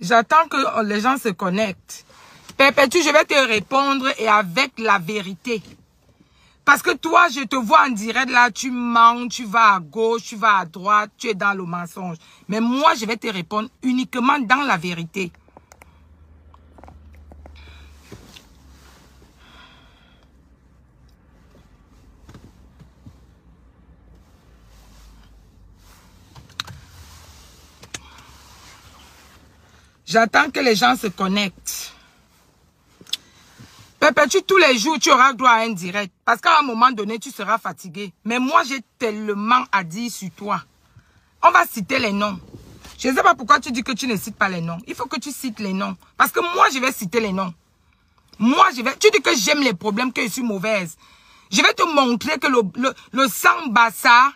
J'attends que les gens se connectent. Perpétue, je vais te répondre et avec la vérité. Parce que toi, je te vois en direct là, tu mens, tu vas à gauche, tu vas à droite, tu es dans le mensonge. Mais moi, je vais te répondre uniquement dans la vérité. J'attends que les gens se connectent. tu, tous les jours, tu auras droit à un direct. Parce qu'à un moment donné, tu seras fatigué. Mais moi, j'ai tellement à dire sur toi. On va citer les noms. Je ne sais pas pourquoi tu dis que tu ne cites pas les noms. Il faut que tu cites les noms. Parce que moi, je vais citer les noms. Moi, je vais... Tu dis que j'aime les problèmes, que je suis mauvaise. Je vais te montrer que le, le, le sang bassa,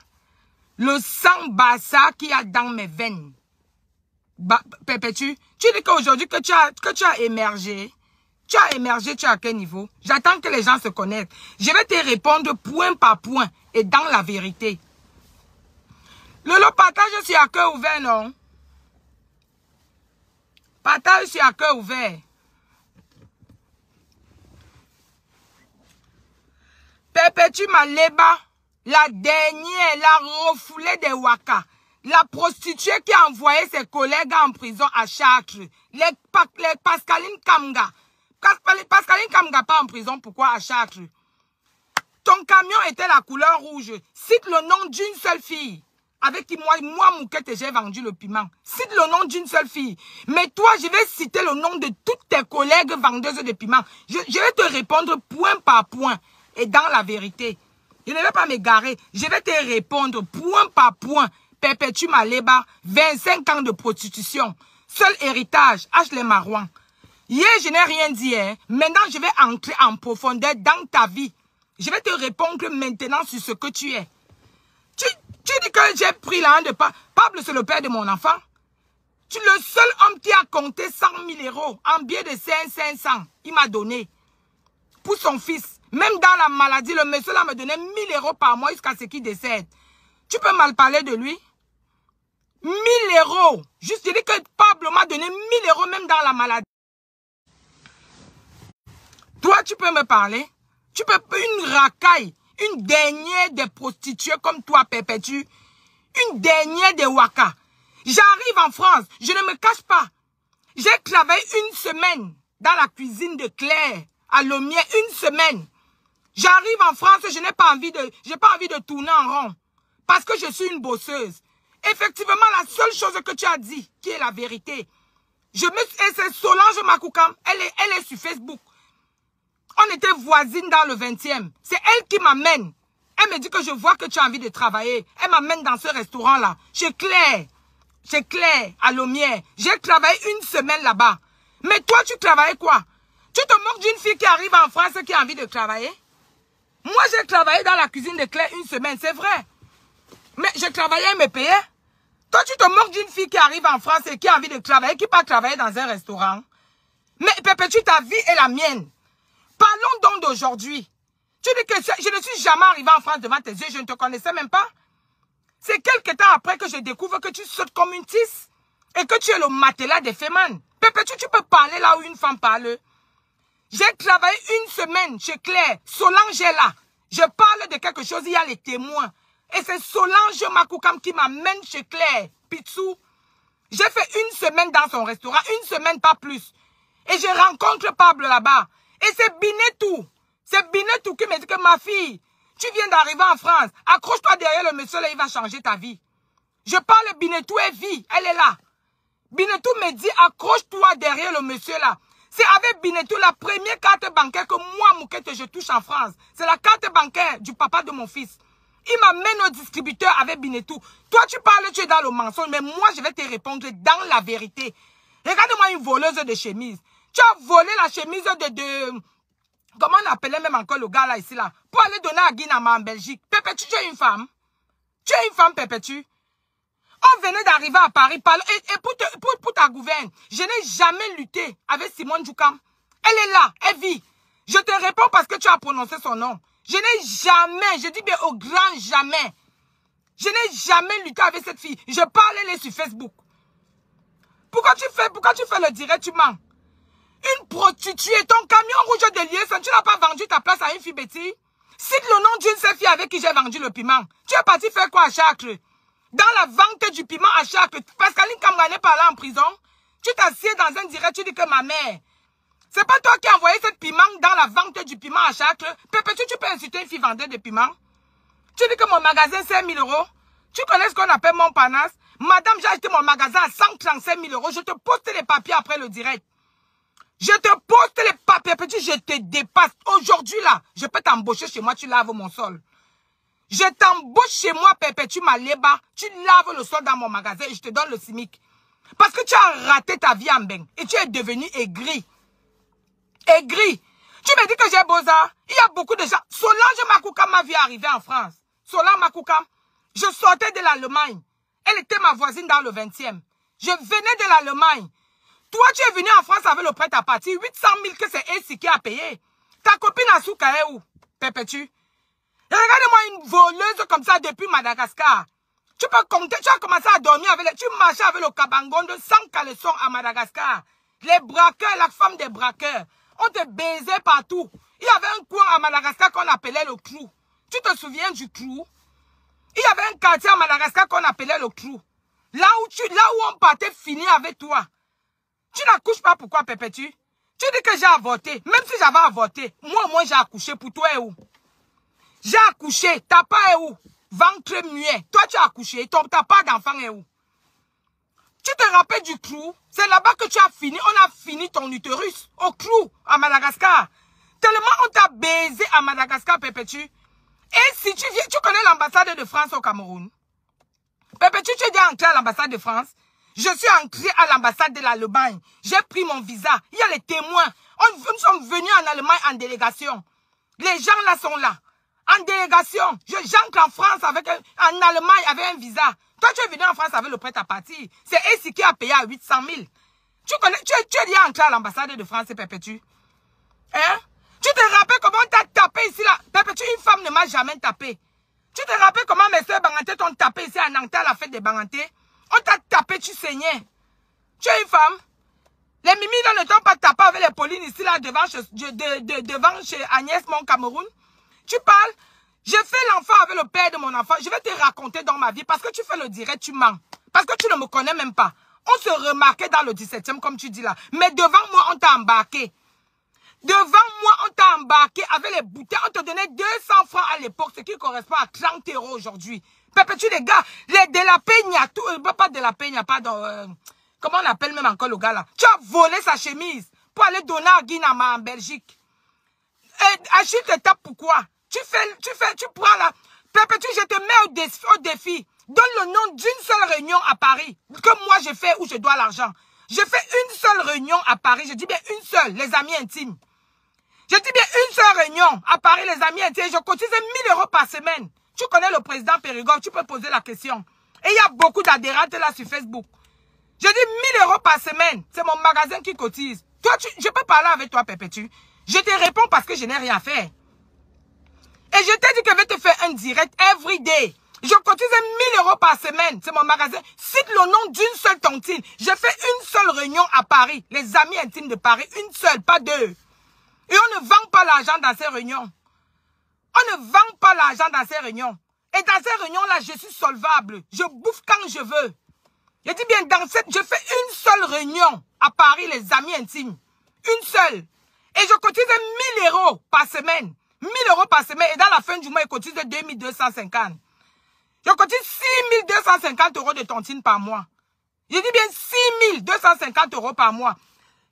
le sang bassa qu'il y a dans mes veines, perpétue, bah, tu dis qu'aujourd'hui que, tu as, que tu as émergé, tu as émergé, tu as à quel niveau J'attends que les gens se connaissent. Je vais te répondre point par point et dans la vérité. Le partage suis à cœur ouvert, non Partage suis à cœur ouvert. Perpétue Maléba, la dernière, la refoulée des Waka. La prostituée qui a envoyé ses collègues en prison à Chartres, les, Pascaline Kamga. Pascaline Kamga pas en prison, pourquoi à Chartres Ton camion était la couleur rouge. Cite le nom d'une seule fille avec qui moi, moi Mouquette, j'ai vendu le piment. Cite le nom d'une seule fille. Mais toi, je vais citer le nom de toutes tes collègues vendeuses de piment. Je, je, vais te répondre point par point et dans la vérité. Je ne vais pas m'égarer. Je vais te répondre point par point perpétue Maléba, 25 ans de prostitution. Seul héritage, H. les Hier, je n'ai rien dit. Hein. Maintenant, je vais entrer en profondeur dans ta vie. Je vais te répondre maintenant sur ce que tu es. Tu, dis que j'ai pris la de Pablo. Pablo, c'est le père de mon enfant. Tu es le seul homme qui a compté 100 000 euros en biais de 5 500. Il m'a donné pour son fils. Même dans la maladie, le monsieur là me donnait 1000 euros par mois jusqu'à ce qu'il décède. Tu peux mal parler de lui 1000 euros. Juste, te dis que Pablo m'a donné 1000 euros même dans la maladie. Toi, tu peux me parler Tu peux une racaille, une dernière des prostituées comme toi, Perpétue, une dernière des Waka. J'arrive en France, je ne me cache pas. J'ai travaillé une semaine dans la cuisine de Claire, à l'omier une semaine. J'arrive en France et je n'ai pas envie de, j'ai pas envie de tourner en rond. Parce que je suis une bosseuse. Effectivement, la seule chose que tu as dit, qui est la vérité, je me suis, et c'est Solange Makoukam, elle est, elle est sur Facebook. On était voisines dans le 20e. C'est elle qui m'amène. Elle me dit que je vois que tu as envie de travailler. Elle m'amène dans ce restaurant-là. Chez Claire. Chez Claire, à Lomière. J'ai travaillé une semaine là-bas. Mais toi, tu travailles quoi Tu te moques d'une fille qui arrive en France et qui a envie de travailler Moi, j'ai travaillé dans la cuisine de Claire une semaine, c'est vrai. Mais je travaillais et me payais. Toi, tu te moques d'une fille qui arrive en France et qui a envie de travailler, qui part travailler dans un restaurant. Mais perpétue ta vie est la mienne. Parlons donc d'aujourd'hui. Tu dis que je ne suis jamais arrivé en France devant tes yeux, je ne te connaissais même pas. C'est quelques temps après que je découvre que tu sautes comme une tisse et que tu es le matelas des fémanes. Perpétue, tu peux parler là où une femme parle. J'ai travaillé une semaine chez Claire, Solange est là. Je parle de quelque chose, il y a les témoins. Et c'est Solange Makoukam qui m'amène chez Claire Pitsou. J'ai fait une semaine dans son restaurant, une semaine pas plus. Et je rencontre Pablo là-bas. Et c'est Binetou. C'est Binetou qui me dit que ma fille, tu viens d'arriver en France. Accroche-toi derrière le monsieur là, il va changer ta vie. Je parle Binetou, et vie, elle est là. Binetou me dit, accroche-toi derrière le monsieur là. C'est avec Binetou la première carte bancaire que moi, Moukete, je touche en France. C'est la carte bancaire du papa de mon fils. Il m'amène au distributeur avec Binetou. Toi, tu parles, tu es dans le mensonge, mais moi, je vais te répondre dans la vérité. Regarde-moi une voleuse de chemise. Tu as volé la chemise de... comment on appelait même encore le gars là, ici, là Pour aller donner à Guinama en Belgique. Pépétu, tu es une femme. Tu es une femme, tu. On venait d'arriver à Paris et, pour, pour, ta gouverne. Je n'ai jamais lutté avec Simone Djoukam. Elle est là, elle vit. Je te réponds parce que tu as prononcé son nom. Je n'ai jamais, je dis bien au grand jamais, je n'ai jamais lutté avec cette fille. Je parlais sur Facebook. Pourquoi tu fais, pourquoi tu fais le direct, tu mens Une prostituée, ton camion rouge de liesse, tu n'as pas vendu ta place à une fille bêtise Cite le nom d'une seule fille avec qui j'ai vendu le piment. Tu es parti faire quoi à Chaque? Dans la vente du piment à Chacre, Pascaline Kamra n'est pas là en prison. Tu t'assieds dans un direct, tu dis que ma mère, c'est pas toi qui as envoyé cette piment dans la vente du piment à chaque. Pépé, tu, peux insulter une fille vendeur de piment. Tu dis que mon magasin, c'est 000 euros. Tu connais ce qu'on appelle Montparnasse. Madame, j'ai acheté mon magasin à 135 000 euros. Je te poste les papiers après le direct. Je te poste les papiers. Petit, je te dépasse. Aujourd'hui, là, je peux t'embaucher chez moi. Tu laves mon sol. Je t'embauche chez moi, Pépé. Tu m'allébas. Tu laves le sol dans mon magasin et je te donne le simic. Parce que tu as raté ta vie en bain. Et tu es devenu aigri aigri. Tu me dis que j'ai beaux-arts. Il y a beaucoup de gens. Solange Makoukam m'a vu arriver en France. Solange Makoukam, je sortais de l'Allemagne. Elle était ma voisine dans le 20e. Je venais de l'Allemagne. Toi, tu es venu en France avec le prêt à partir. 800 000 que c'est ici qui a payé. Ta copine Asuka est où Et Regarde-moi une voleuse comme ça depuis Madagascar. Tu peux compter, tu as commencé à dormir avec tu marchais avec le cabangon de 100 caleçons à Madagascar. Les braqueurs, la femme des braqueurs. On te baisait partout. Il y avait un coin à Madagascar qu'on appelait le clou. Tu te souviens du clou Il y avait un quartier à Madagascar qu'on appelait le clou. Là où, tu, là où on partait fini avec toi. Tu n'accouches pas pourquoi, pépé Tu dis que j'ai avorté. Même si j'avais avorté, moi, moi, j'ai accouché pour toi et où J'ai accouché. T'as pas est où Ventre muet. Toi, tu as accouché. t'as pas d'enfant est où tu te rappelles du clou C'est là-bas que tu as fini. On a fini ton utérus au clou à Madagascar. Tellement on t'a baisé à Madagascar, Pépétu. Et si tu viens, tu connais l'ambassade de France au Cameroun. Pépétu, tu es déjà entré à l'ambassade de France. Je suis entrée à l'ambassade de l'Allemagne. J'ai pris mon visa. Il y a les témoins. On, nous sommes venus en Allemagne en délégation. Les gens là sont là en délégation. Je j'entre en France avec en Allemagne avec un visa. Toi, tu es venu en France avec le prêt à partir. C'est ici qui a payé à 800 000. Tu connais, tu, tu es lié à à l'ambassade de France et Perpétue. Hein? Tu te rappelles comment on t'a tapé ici là? Perpétue, une femme ne m'a jamais tapé. Tu te rappelles comment mes soeurs Banganté t'ont tapé ici à Nantes à la fête des Banganté? On t'a tapé, tu saignais. Tu es une femme. Les mimi là, ne t'ont pas tapé avec les Paulines ici là devant chez, devant chez Agnès, mon Cameroun. Tu parles J'ai fait l'enfant avec le père de mon enfant. Je vais te raconter dans ma vie. Parce que tu fais le direct, tu mens. Parce que tu ne me connais même pas. On se remarquait dans le 17e, comme tu dis là. Mais devant moi, on t'a embarqué. Devant moi, on t'a embarqué avec les bouteilles. On te donnait 200 francs à l'époque, ce qui correspond à 30 euros aujourd'hui. tu les gars, les de la peigne tout, euh, pas de la a pas de... comment on appelle même encore le gars là Tu as volé sa chemise pour aller donner à Guinama en Belgique. Et euh, Achille te pourquoi tu fais, tu prends la... Perpétue, je te mets au défi, Donne le nom d'une seule réunion à Paris. que moi, je fais où je dois l'argent. Je fais une seule réunion à Paris. Je dis bien une seule, les amis intimes. Je dis bien une seule réunion à Paris, les amis intimes. Je cotise 1000 euros par semaine. Tu connais le président Périgord, tu peux poser la question. Et il y a beaucoup d'adhérents là sur Facebook. Je dis 1000 euros par semaine. C'est mon magasin qui cotise. Toi, je peux parler avec toi, Perpétue. Je te réponds parce que je n'ai rien à faire. Et je t'ai dit que je vais te faire un direct every day. Je cotise 1000 euros par semaine. C'est mon magasin. Cite le nom d'une seule tontine. Je fais une seule réunion à Paris. Les amis intimes de Paris. Une seule, pas deux. Et on ne vend pas l'argent dans ces réunions. On ne vend pas l'argent dans ces réunions. Et dans ces réunions-là, je suis solvable. Je bouffe quand je veux. Je dis bien, dans cette, je fais une seule réunion à Paris, les amis intimes. Une seule. Et je cotise 1000 euros par semaine. 1000 euros par semaine et dans la fin du mois, il cotise de 2250. Il cotise 6250 euros de tontine par mois. Je dis bien 6250 euros par mois.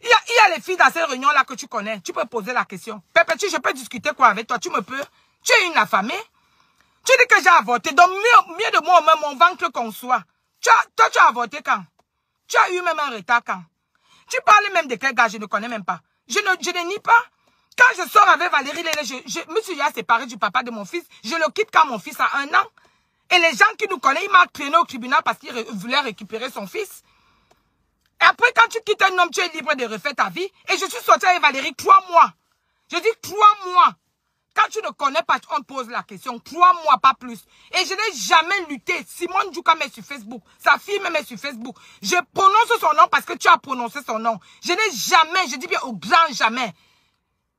Il y, a, les filles dans ces réunions là que tu connais. Tu peux poser la question. tu je peux discuter quoi avec toi Tu me peux Tu es une affamée Tu dis que j'ai avorté. Donc, mieux, de moi même mon ventre qu'on soit. toi, tu as avorté quand Tu as eu même un retard quand Tu parles même de quel gars Je ne connais même pas. Je ne, je ne nie pas. Quand je sors avec Valérie je, me suis déjà séparée du papa de mon fils. Je le quitte quand mon fils a un an. Et les gens qui nous connaissent, ils m'ont traîné au tribunal parce qu'ils voulaient récupérer son fils. Et après, quand tu quittes un homme, tu es libre de refaire ta vie. Et je suis sortie avec Valérie trois mois. Je dis trois mois. Quand tu ne connais pas, on te pose la question. Trois mois, pas plus. Et je n'ai jamais lutté. Simone Djouka met sur Facebook. Sa fille met sur Facebook. Je prononce son nom parce que tu as prononcé son nom. Je n'ai jamais, je dis bien au grand jamais,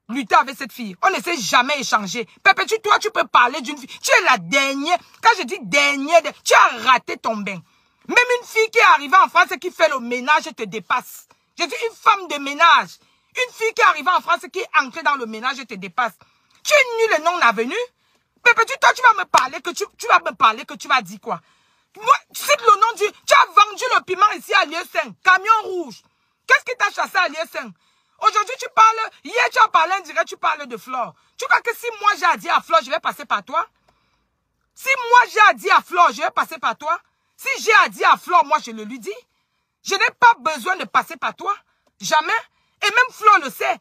lutter avec cette fille. On ne s'est jamais échangé. tu toi, tu peux parler d'une fille. Tu es la dernière. Quand je dis dernière, tu as raté ton bain. Même une fille qui est arrivée en France et qui fait le ménage te dépasse. Je suis une femme de ménage. Une fille qui est arrivée en France et qui est entrée dans le ménage te dépasse. Tu es nulle et non Pepe tu toi, tu vas me parler que tu, vas me parler que tu vas dire quoi. Moi, tu le nom du... Tu as vendu le piment ici à Lieu Camion rouge. Qu'est-ce qui t'a chassé à Lieu Aujourd'hui, tu parles, hier, tu as parlé direct, tu parles de Flore. Tu crois que si moi, j'ai dit à Flore, je vais passer par toi? Si moi, j'ai dit à Flore, je vais passer par toi? Si j'ai dit à Flore, moi, je le lui dis. Je n'ai pas besoin de passer par toi. Jamais. Et même Flore le sait.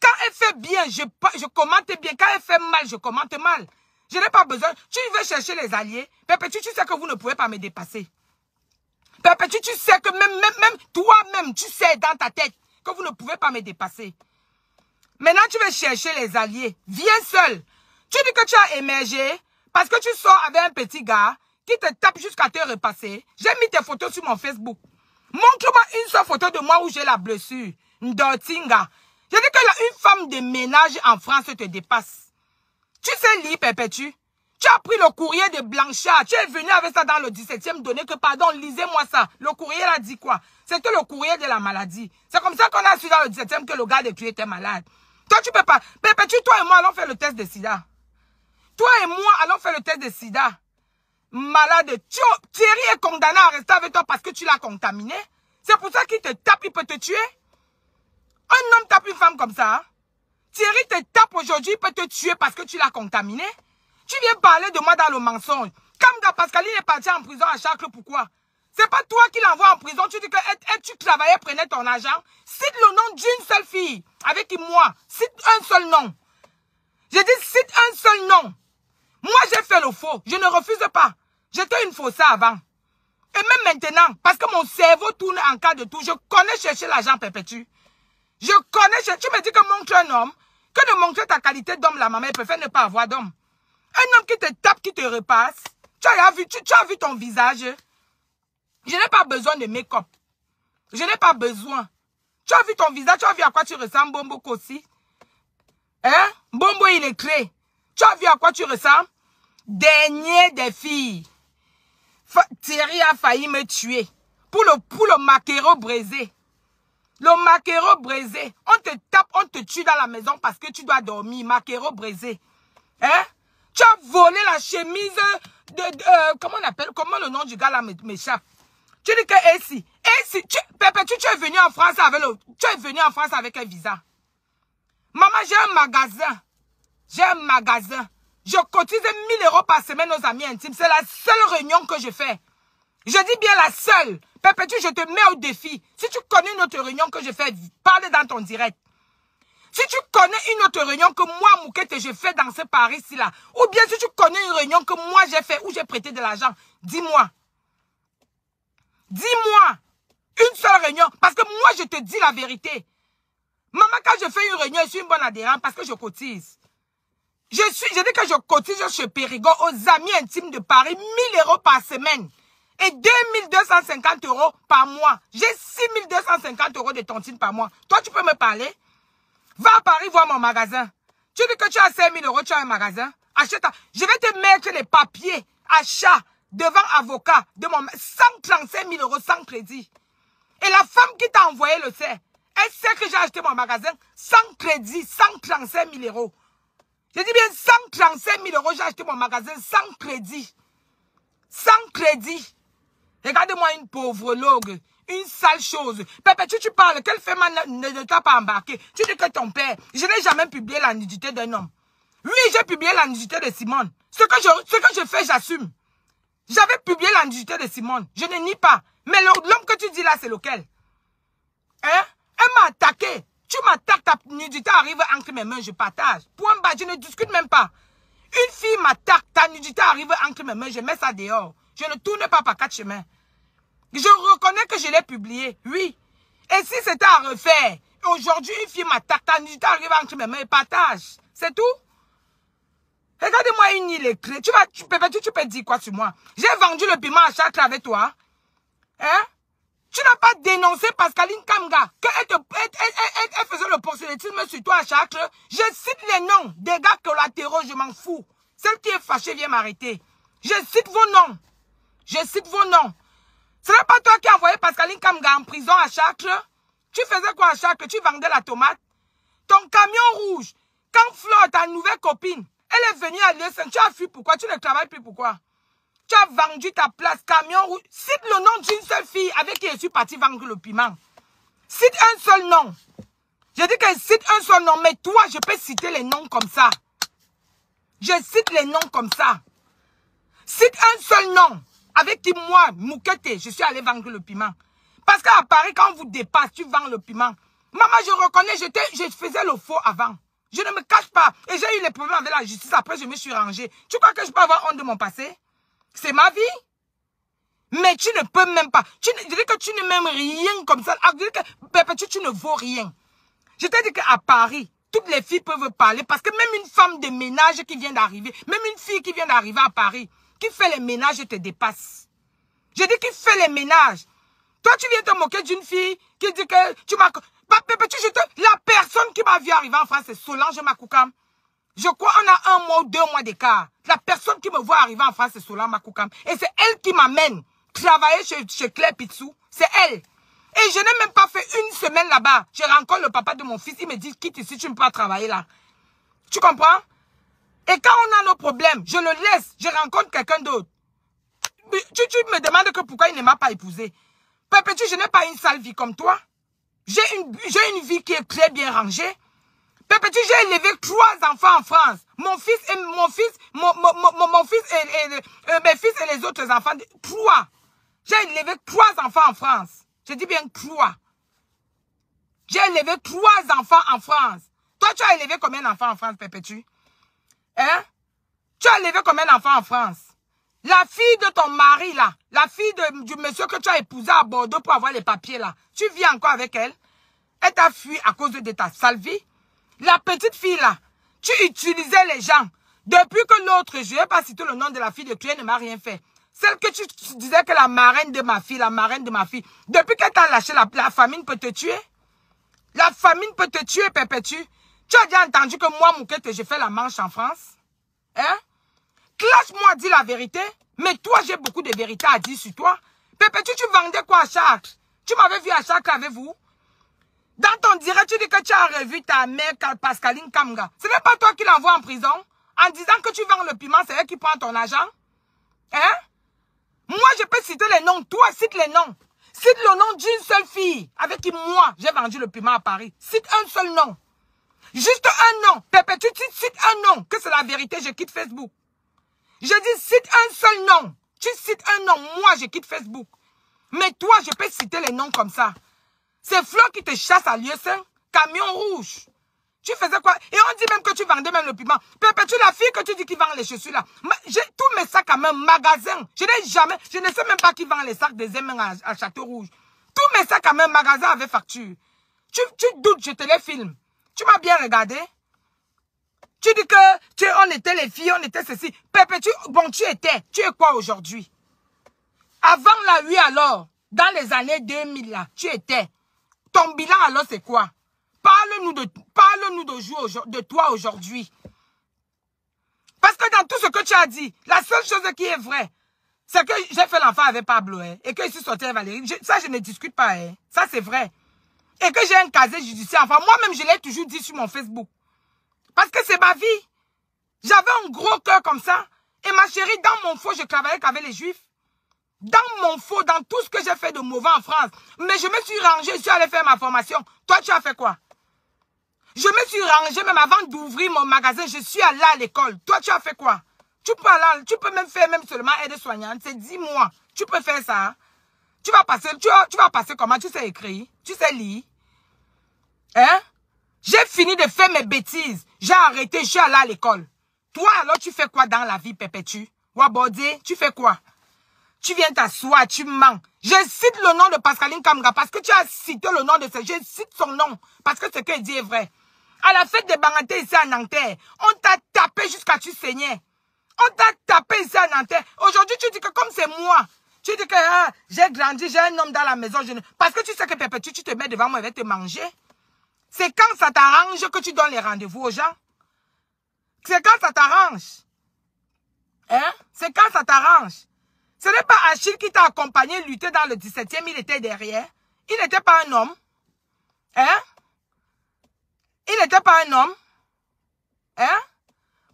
Quand elle fait bien, je, je commente bien. Quand elle fait mal, je commente mal. Je n'ai pas besoin. Tu vas chercher les alliés. Perpétue, tu sais que vous ne pouvez pas me dépasser. Perpétue, tu sais que même, même toi-même, tu sais dans ta tête vous ne pouvez pas me dépasser. Maintenant, tu veux chercher les alliés. Viens seul. Tu dis que tu as émergé parce que tu sors avec un petit gars qui te tape jusqu'à te repasser. J'ai mis tes photos sur mon Facebook. Montre-moi une seule photo de moi où j'ai la blessure. Ndortinga. Je dis que là, une femme de ménage en France te dépasse. Tu sais lire, Perpétue. Tu as pris le courrier de Blanchard. Tu es venu avec ça dans le 17e donné que, pardon, lisez-moi ça. Le courrier a dit quoi C'était le courrier de la maladie. C'est comme ça qu'on a su dans le 17e que le gars de tuer était malade. Toi, tu peux pas. Peux-tu toi et moi, allons faire le test de sida. Toi et moi, allons faire le test de sida. Malade. Thierry est condamné à rester avec toi parce que tu l'as contaminé. C'est pour ça qu'il te tape, il peut te tuer. Un homme tape une femme comme ça. Hein. Thierry te tape aujourd'hui, il peut te tuer parce que tu l'as contaminé. Tu viens parler de moi dans le mensonge. Kamga Pascaline est parti en prison à chaque, pourquoi C'est pas toi qui l'envoie en prison. Tu dis que tu travaillais, prenais ton argent. Cite le nom d'une seule fille avec moi. Cite un seul nom. J'ai dit cite un seul nom. Moi, j'ai fait le faux. Je ne refuse pas. J'étais une fausse avant. Et même maintenant, parce que mon cerveau tourne en cas de tout, je connais chercher l'agent perpétue. Je connais chercher. Tu me dis que montre un homme, que de montrer ta qualité d'homme, la maman, elle préfère ne pas avoir d'homme. Un homme qui te tape, qui te repasse. Tu as vu, tu, ton visage. Je n'ai pas besoin de make-up. Je n'ai pas besoin. Tu as vu ton visage, tu as vu à quoi tu ressembles, Bombo Kossi. Hein? Bombo, il est clé. Tu as vu à quoi tu ressembles? Dernier des filles. Thierry a failli me tuer. Pour le, pour le maquero brisé. Le maquero brisé. On te tape, on te tue dans la maison parce que tu dois dormir. Maquero brisé. Hein? Tu as volé la chemise de... Euh, comment on appelle Comment le nom du gars là m'échappe Tu dis que ici, SI. tu, Pepe, tu, es venu en France avec le... Tu es venu en France avec un visa. Maman, j'ai un magasin. J'ai un magasin. Je cotise 1000 euros par semaine aux amis intimes. C'est la seule réunion que je fais. Je dis bien la seule. Perpétue, je te mets au défi. Si tu connais notre réunion que je fais, parle dans ton direct. Si tu connais une autre réunion que moi, Moukete, j'ai fait dans ce Paris-ci-là, ou bien si tu connais une réunion que moi, j'ai fait où j'ai prêté de l'argent, dis-moi. Dis-moi. Une seule réunion. Parce que moi, je te dis la vérité. Maman, quand je fais une réunion, je suis une bonne adhérente parce que je cotise. Je suis, je dis que je cotise chez Périgord aux amis intimes de Paris, 1000 euros par semaine et 2250 euros par mois. J'ai 6250 euros de tontine par mois. Toi, tu peux me parler Va à Paris voir mon magasin. Tu dis que tu as 5 000 euros, tu as un magasin. Achète. Je vais te mettre les papiers, achat, devant avocat, de mon 135 000 euros sans crédit. Et la femme qui t'a envoyé le sait. Elle sait que j'ai acheté mon magasin sans crédit, 135 000 euros. Je dis bien 135 000 euros, j'ai acheté mon magasin sans crédit. Sans crédit. Regardez-moi une pauvre logue une sale chose. Pepe, tu, tu parles, quel femme ne, ne t'a pas embarqué Tu dis que ton père, je n'ai jamais publié la nudité d'un homme. Oui, j'ai publié la nudité de Simone. Ce que je, ce que je fais, j'assume. J'avais publié la nudité de Simone. Je ne nie pas. Mais l'homme que tu dis là, c'est lequel Hein Elle m'a attaqué. Tu m'attaques, ta nudité arrive entre mes mains, je partage. Point bas, je ne discute même pas. Une fille m'attaque, ta nudité arrive entre mes mains, je mets ça dehors. Je ne tourne pas par quatre chemins. Je reconnais que je l'ai publié, oui. Et si c'était à refaire, aujourd'hui, une fille m'attaque, t'as du arrive entre mes mains et partage. C'est tout. Regardez-moi une île Tu tu peux, tu, peux dire quoi sur moi? J'ai vendu le piment à chaque avec toi. Hein? Tu n'as pas dénoncé Pascaline Kamga, qu'elle elle, elle, elle, faisait le prosélytisme sur toi à chaque. Je cite les noms des gars collatéraux, je m'en fous. Celle qui est fâchée vient m'arrêter. Je cite vos noms. Je cite vos noms. Ce n'est pas toi qui as envoyé Pascaline Kamga en prison à chaque. Tu faisais quoi à que Tu vendais la tomate. Ton camion rouge, quand Flore, ta nouvelle copine, elle est venue à Lyon. tu as fui pourquoi Tu ne travailles plus pourquoi Tu as vendu ta place camion rouge. Cite le nom d'une seule fille avec qui je suis partie vendre le piment. Cite un seul nom. Je dis qu'elle cite un seul nom, mais toi, je peux citer les noms comme ça. Je cite les noms comme ça. Cite un seul nom avec qui moi, Moukete, je suis allé vendre le piment. Parce qu'à Paris, quand on vous dépasse, tu vends le piment. Maman, je reconnais, je faisais le faux avant. Je ne me cache pas. Et j'ai eu les problèmes avec la justice. Après, je me suis rangée. Tu crois que je peux avoir honte de mon passé C'est ma vie. Mais tu ne peux même pas. Tu ne, je dis que tu ne m'aimes rien comme ça. Ah, je dis que tu, ne vaux rien. Je t'ai dit qu'à Paris, toutes les filles peuvent parler. Parce que même une femme de ménage qui vient d'arriver, même une fille qui vient d'arriver à Paris, qui fait les ménages te dépasse. Je dis qui fait les ménages. Toi, tu viens te moquer d'une fille qui dit que tu m'as... La personne qui m'a vu arriver en France, c'est Solange Makoukam. Je crois on a un mois ou deux mois d'écart. La personne qui me voit arriver en France, c'est Solange Makoukam. Et c'est elle qui m'amène travailler chez, chez Claire Pitsou. C'est elle. Et je n'ai même pas fait une semaine là-bas. Je rencontre le papa de mon fils. Il me dit, quitte ici, tu ne peux pas travailler là. Tu comprends et quand on a nos problèmes, je le laisse, je rencontre quelqu'un d'autre. Tu, me demandes pourquoi il ne m'a pas épousé. Perpétue, je n'ai pas une sale vie comme toi. J'ai une, une vie qui est très bien rangée. Perpétue, j'ai élevé trois enfants en France. Mon fils et mon fils, mon, fils et, euh, mes fils et les autres enfants. Trois. J'ai élevé trois enfants en France. Je dis bien trois. J'ai élevé trois enfants en France. Toi, tu as élevé combien d'enfants en France, Perpétue Hein? Tu as levé comme un enfant en France. La fille de ton mari, là, la fille du monsieur que tu as épousé à Bordeaux pour avoir les papiers, là, tu vis encore avec elle. Elle t'a fui à cause de ta sale vie. La petite fille, là, tu utilisais les gens. Depuis que l'autre, je n'ai pas cité le nom de la fille de elle ne m'a rien fait. Celle que tu, disais que la marraine de ma fille, la marraine de ma fille, depuis qu'elle t'a lâché, la, la famine peut te tuer. La famine peut te tuer, perpétue. Tu as déjà entendu que moi, Moukete, j'ai fait la manche en France Hein classe moi dis la vérité. Mais toi, j'ai beaucoup de vérité à dire sur toi. Pépé, tu, tu vendais quoi à chaque? Tu m'avais vu à chaque avec vous Dans ton direct, tu dis que tu as revu ta mère Pascaline Kamga. Ce n'est pas toi qui l'envoie en prison en disant que tu vends le piment, c'est elle qui prend ton argent Hein Moi, je peux citer les noms. Toi, cite les noms. Cite le nom d'une seule fille avec qui moi, j'ai vendu le piment à Paris. Cite un seul nom. Juste un nom. Pépé, tu cites un nom. Que c'est la vérité, je quitte Facebook. Je dis, cite un seul nom. Tu cites un nom. Moi, je quitte Facebook. Mais toi, je peux citer les noms comme ça. C'est Flo qui te chasse à lieu saint. Camion rouge. Tu faisais quoi Et on dit même que tu vendais même le piment. tu la fille que tu dis qui vend les chaussures là. J'ai tous mes sacs à main, magasin. Je n'ai jamais, je ne sais même pas qui vend les sacs des aimants à, Château Rouge. Tous mes sacs à main, magasin avaient facture. Tu, tu doutes, je te les filme. Tu m'as bien regardé Tu dis que tu, on était les filles, on était ceci. Pépé, tu, bon, tu étais. Tu es quoi aujourd'hui Avant la oui alors, dans les années 2000, là, tu étais. Ton bilan alors, c'est quoi Parle-nous de, parle de, toi aujourd'hui. Parce que dans tout ce que tu as dit, la seule chose qui est vraie, c'est que j'ai fait l'enfant avec Pablo hein, et que je suis sorti avec Valérie. ça, je ne discute pas. Hein. Ça, c'est vrai et que j'ai un casier judiciaire. Enfin, moi-même, je l'ai toujours dit sur mon Facebook. Parce que c'est ma vie. J'avais un gros cœur comme ça. Et ma chérie, dans mon faux, je travaillais avec les juifs. Dans mon faux, dans tout ce que j'ai fait de mauvais en France. Mais je me suis rangée, je suis allée faire ma formation. Toi, tu as fait quoi Je me suis rangée, même avant d'ouvrir mon magasin, je suis allée à l'école. Toi, tu as fait quoi tu peux, tu peux même faire même seulement aide soignante. C'est 10 mois. Tu peux faire ça. Hein. Tu vas passer, tu, vas passer comment Tu sais écrire Tu sais lire Hein J'ai fini de faire mes bêtises. J'ai arrêté, je suis allé à l'école. Toi, alors, tu fais quoi dans la vie, tu? Wabodé, tu fais quoi Tu viens t'asseoir, tu mens. Je cite le nom de Pascaline Kamga parce que tu as cité le nom de ce... Je cite son nom parce que ce qu'elle dit est vrai. À la fête des Banganté ici à Nanterre, on t'a tapé jusqu'à tu saignais. On t'a tapé ici à Nanterre. Aujourd'hui, tu dis que comme c'est moi, tu dis que ah, j'ai grandi, j'ai un homme dans la maison. Parce que tu sais que Perpétue, tu te mets devant moi, et va te manger. C'est quand ça t'arrange que tu donnes les rendez-vous aux gens. C'est quand ça t'arrange. Hein? C'est quand ça t'arrange. Ce n'est pas Achille qui t'a accompagné lutter dans le 17e, il était derrière. Il n'était pas un homme. Hein? Il n'était pas un homme. Hein?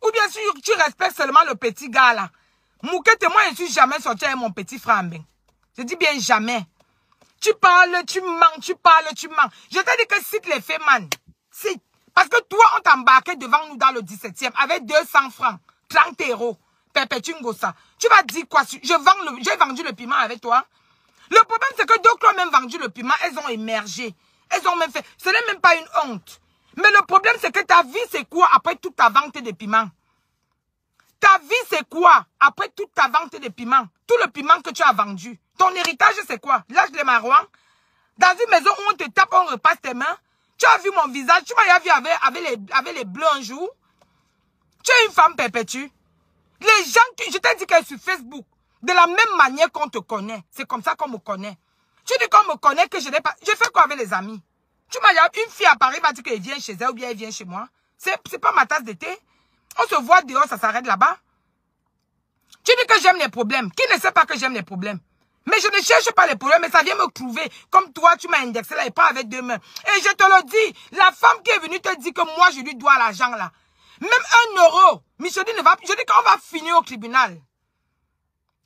Ou bien sûr, tu respectes seulement le petit gars là. Mouquet moi, je ne suis jamais sorti avec mon petit frère Je dis bien jamais. Tu parles, tu mens, tu parles, tu mens. Je t'ai dit que tu les fait, man. Si. Parce que toi, on t'embarquait devant nous dans le 17e avec 200 francs, 30 euros. ça. Tu vas dire quoi Je vends J'ai vendu le piment avec toi. Le problème, c'est que d'autres ont même vendu le piment. Elles ont émergé. Elles ont même fait. Ce n'est même pas une honte. Mais le problème, c'est que ta vie, c'est quoi après toute ta vente de piment ta vie, c'est quoi Après toute ta vente de piments, tout le piment que tu as vendu, ton héritage, c'est quoi je les marouans, dans une maison où on te tape, on repasse tes mains. Tu as vu mon visage, tu m'as vu avec, avec, les, avec les bleus un jour. Tu es une femme perpétue. Les gens, qui, je t'ai dit qu'elle sur Facebook. De la même manière qu'on te connaît. C'est comme ça qu'on me connaît. Tu dis qu'on me connaît, que je n'ai pas... Je fais quoi avec les amis Tu m'as dit, une fille à Paris m'a dit qu'elle vient chez elle ou bien elle vient chez moi. C'est pas ma tasse de thé. On se voit dehors, ça s'arrête là-bas. Tu dis que j'aime les problèmes. Qui ne sait pas que j'aime les problèmes Mais je ne cherche pas les problèmes, mais ça vient me prouver. Comme toi, tu m'as indexé là et pas avec deux mains. Et je te le dis, la femme qui est venue te dit que moi, je lui dois l'argent là. Même un euro. Michel ne va Je dis qu'on va finir au tribunal.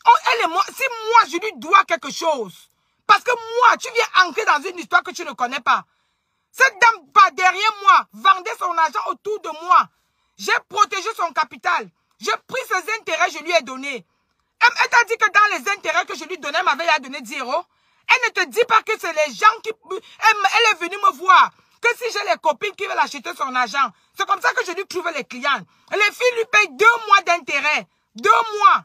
Oh, elle et moi, si moi, je lui dois quelque chose, parce que moi, tu viens ancrer dans une histoire que tu ne connais pas. Cette dame, pas derrière moi, vendait son argent autour de moi. J'ai protégé son capital. J'ai pris ses intérêts, je lui ai donné. Elle t'a dit que dans les intérêts que je lui donnais, elle m'avait donné 10 Elle ne te dit pas que c'est les gens qui... Elle, est venue me voir. Que si j'ai les copines qui veulent acheter son argent. C'est comme ça que je lui trouve les clients. Les filles lui payent deux mois d'intérêt. Deux mois.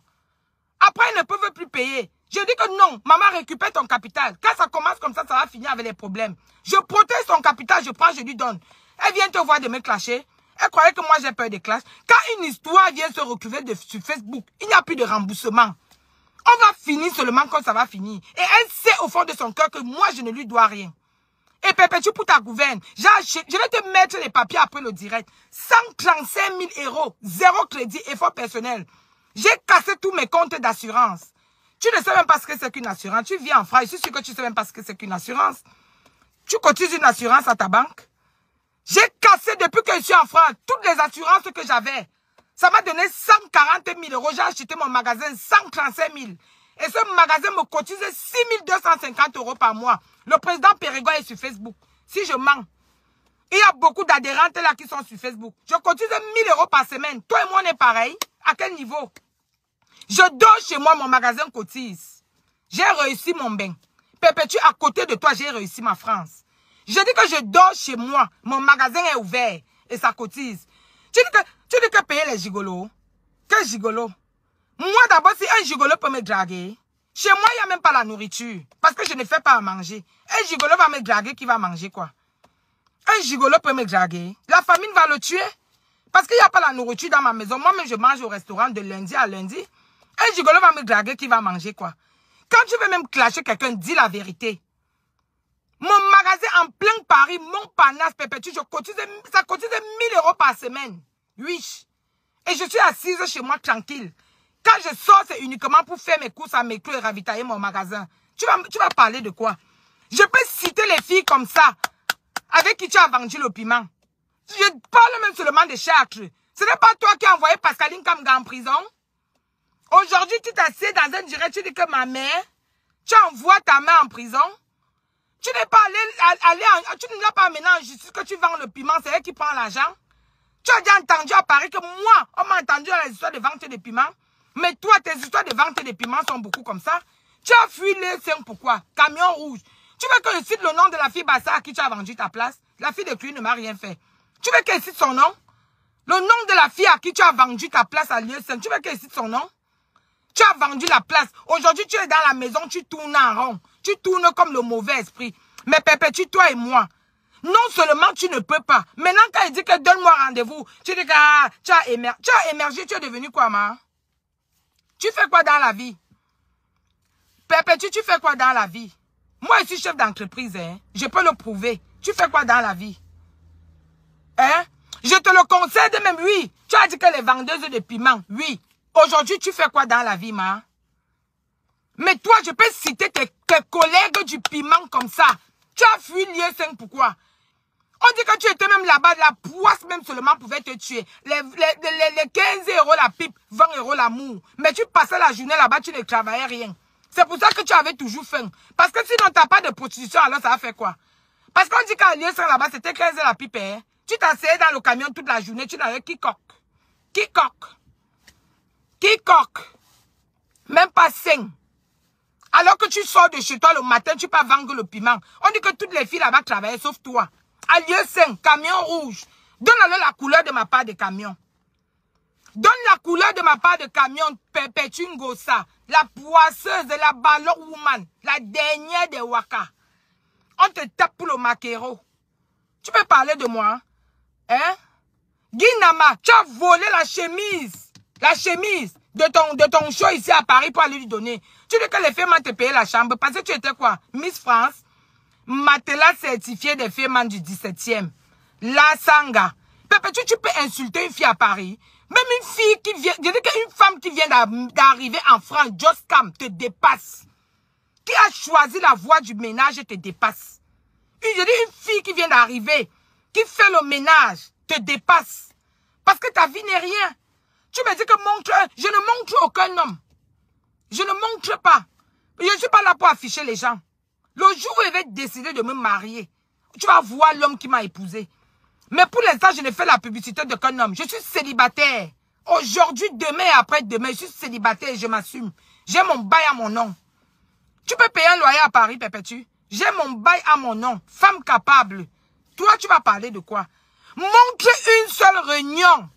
Après, elles ne peuvent plus payer. Je dis que non, maman récupère ton capital. Quand ça commence comme ça, ça va finir avec les problèmes. Je protège son capital, je prends, je lui donne. Elle vient te voir de me clasher. Elle croyait que moi j'ai peur des classes. Quand une histoire vient se recuver sur Facebook, il n'y a plus de remboursement. On va finir seulement quand ça va finir. Et elle sait au fond de son cœur que moi je ne lui dois rien. Et perpétue pour ta gouverne. Je vais te mettre les papiers après le direct. 135 000 euros, zéro crédit, effort personnel. J'ai cassé tous mes comptes d'assurance. Tu ne sais même pas ce que c'est qu'une assurance. Tu viens en France, je suis sûr que tu ne sais même pas ce que c'est qu'une assurance. Tu cotises une assurance à ta banque. J'ai cassé depuis que je suis en France toutes les assurances que j'avais. Ça m'a donné 140 000 euros. J'ai acheté mon magasin 135 000. Et ce magasin me cotise 6 250 euros par mois. Le président Périgois est sur Facebook. Si je mens, il y a beaucoup d'adhérents là qui sont sur Facebook. Je cotise 000 euros par semaine. Toi et moi, on est pareil. À quel niveau Je donne chez moi, mon magasin cotise. J'ai réussi mon bain. Perpétue, à côté de toi, j'ai réussi ma France. Je dis que je dors chez moi. Mon magasin est ouvert et ça cotise. Tu dis que, tu payer les gigolos. Quel gigolo Moi d'abord, si un gigolo peut me draguer, chez moi, il n'y a même pas la nourriture. Parce que je ne fais pas à manger. Un gigolo va me draguer, qui va manger quoi Un gigolo peut me draguer. La famine va le tuer. Parce qu'il n'y a pas la nourriture dans ma maison. Moi-même, je mange au restaurant de lundi à lundi. Un gigolo va me draguer, qui va manger quoi quand tu veux même clasher quelqu'un, dis la vérité. Mon magasin en plein Paris, mon panasse perpétue, je cotise, ça cotise 1000 euros par semaine. Oui. Et je suis assise chez moi tranquille. Quand je sors, c'est uniquement pour faire mes courses à mes clous et ravitailler mon magasin. Tu vas, tu vas parler de quoi Je peux citer les filles comme ça, avec qui tu as vendu le piment. Je parle même seulement de chartres. Ce n'est pas toi qui as envoyé Pascaline Kamga en prison. Aujourd'hui, tu t'assieds dans un direct, tu dis que ma mère, tu envoies ta mère en prison. Tu n'es pas allé, tu ne l'as pas amené en justice que tu vends le piment, c'est elle qui prend l'argent. Tu as déjà entendu à Paris que moi, on m'a entendu à les histoires de vente de piment. Mais toi, tes histoires de vente de piment sont beaucoup comme ça. Tu as fui les pourquoi Camion rouge. Tu veux que je cite le nom de la fille Bassa à qui tu as vendu ta place La fille de cuir ne m'a rien fait. Tu veux qu'elle cite son nom Le nom de la fille à qui tu as vendu ta place à lieu Tu veux qu'elle cite son nom Tu as vendu la place. Aujourd'hui, tu es dans la maison, tu tournes en rond tu tournes comme le mauvais esprit. Mais perpétue toi et moi. Non seulement tu ne peux pas. Maintenant, quand il dit que donne-moi rendez-vous, tu dis que ah, tu, as émergé, tu as émergé, tu es devenu quoi, ma? Tu fais quoi dans la vie? Perpétue, tu fais quoi dans la vie? Moi, je suis chef d'entreprise, hein. Je peux le prouver. Tu fais quoi dans la vie? Hein? Je te le conseille de même, oui. Tu as dit que les vendeuses de piments, oui. Aujourd'hui, tu fais quoi dans la vie, ma? Mais toi, je peux citer tes, collègues du piment comme ça. Tu as fui l'IE5, pourquoi on dit que tu étais même là-bas, la poisse même seulement pouvait te tuer. Les, 15 euros la pipe, 20 euros l'amour. Mais tu passais la journée là-bas, tu ne travaillais rien. C'est pour ça que tu avais toujours faim. Parce que sinon, tu n'as pas de prostitution, alors ça a fait quoi Parce qu'on dit qu'à 5 là-bas, c'était 15 euros la pipe. Hein. Tu t'asseyais dans le camion toute la journée, tu n'avais qui coque. Qui coque Qui coque Même pas 5. Alors que tu sors de chez toi le matin, tu pas vendre le piment. On dit que toutes les filles là-bas travaillent, sauf toi. À lieu 5, camion rouge. donne le la couleur de ma part de camion. Donne la couleur de ma part de camion, Ngosa. la poisseuse, la ballon woman, la dernière des Waka. On te tape pour le maquero. Tu peux parler de moi, hein? Guinama, tu as volé la chemise. La chemise de ton, de ton show ici à Paris pour aller lui donner. Tu dis que les femmes te payé la chambre parce que tu étais quoi Miss France, Matelas certifié des femmes du 17e. La Sanga. Pepe, tu, peux insulter une fille à Paris. Même une fille qui vient, je dis qu'une femme qui vient d'arriver en France, Just te dépasse. Qui a choisi la voie du ménage te dépasse. Je dis une fille qui vient d'arriver, qui fait le ménage, te dépasse. Parce que ta vie n'est rien. Tu me dis que montre, je ne montre aucun homme. Je ne montre pas. Je ne suis pas là pour afficher les gens. Le jour où je vais décider de me marier, tu vas voir l'homme qui m'a épousé. Mais pour l'instant, je ne fais la publicité d'aucun homme. Je suis célibataire. Aujourd'hui, demain et après-demain, je suis célibataire et je m'assume. J'ai mon bail à mon nom. Tu peux payer un loyer à Paris, pépé, tu. J'ai mon bail à mon nom. Femme capable. Toi, tu vas parler de quoi Montre une seule réunion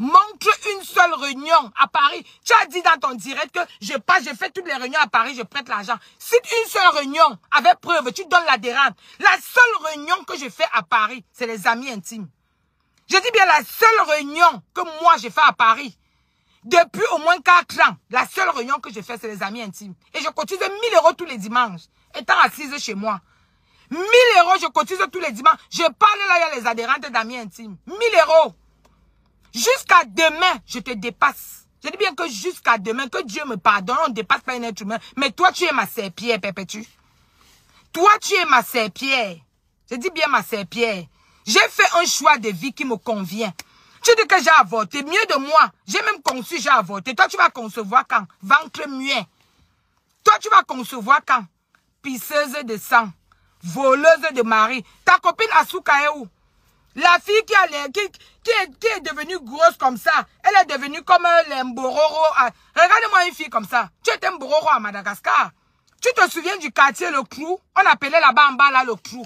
Montre une seule réunion à Paris. Tu as dit dans ton direct que je passe, je fait toutes les réunions à Paris, je prête l'argent. Si une seule réunion avec preuve, tu donnes l'adhérente. La seule réunion que je fais à Paris, c'est les amis intimes. Je dis bien la seule réunion que moi j'ai fait à Paris. Depuis au moins quatre ans, la seule réunion que je fais, c'est les amis intimes. Et je cotise 1000 euros tous les dimanches, étant assise chez moi. 1000 euros, je cotise tous les dimanches. Je parle là, il y a les adhérentes d'amis intimes. 1000 euros. Jusqu'à demain, je te dépasse. Je dis bien que jusqu'à demain, que Dieu me pardonne, on ne dépasse pas un être humain. Mais toi, tu es ma serpillère perpétue. Toi, tu es ma serpillère. Je dis bien ma serpillère. J'ai fait un choix de vie qui me convient. Tu dis que j'ai avorté, mieux de moi. J'ai même conçu, j'ai avorté. Toi, tu vas concevoir quand Ventre muet. Toi, tu vas concevoir quand Pisseuse de sang. Voleuse de mari. Ta copine Asuka est où la fille qui, qui, est, devenue grosse comme ça, elle est devenue comme un euh, Mbororo. Ah, regarde-moi une fille comme ça. Tu étais bororo à Madagascar. Tu te souviens du quartier Le Clou On appelait là-bas en bas là Le Clou.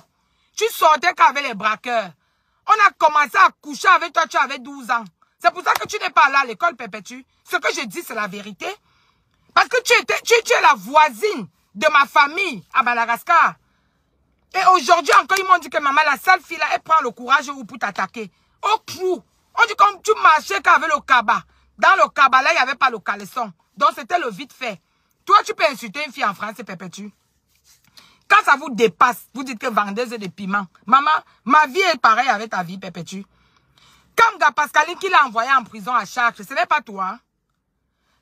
Tu sortais qu'avec les braqueurs. On a commencé à coucher avec toi, tu avais 12 ans. C'est pour ça que tu n'es pas là à l'école perpétue. Ce que je dis, c'est la vérité. Parce que tu, étais, tu es la voisine de ma famille à Madagascar. Et aujourd'hui encore, ils m'ont dit que maman, la seule fille là, elle prend le courage pour t'attaquer. Au coup, On dit comme tu marchais avec le cabas. Dans le cabas là, il n'y avait pas le caleçon. Donc c'était le vite fait. Toi, tu peux insulter une fille en France, c'est perpétue. Quand ça vous dépasse, vous dites que vendeuse de piments. Maman, ma vie est pareille avec ta vie perpétue. Kamga Pascaline qui l'a envoyé en prison à charge, ce n'est pas toi.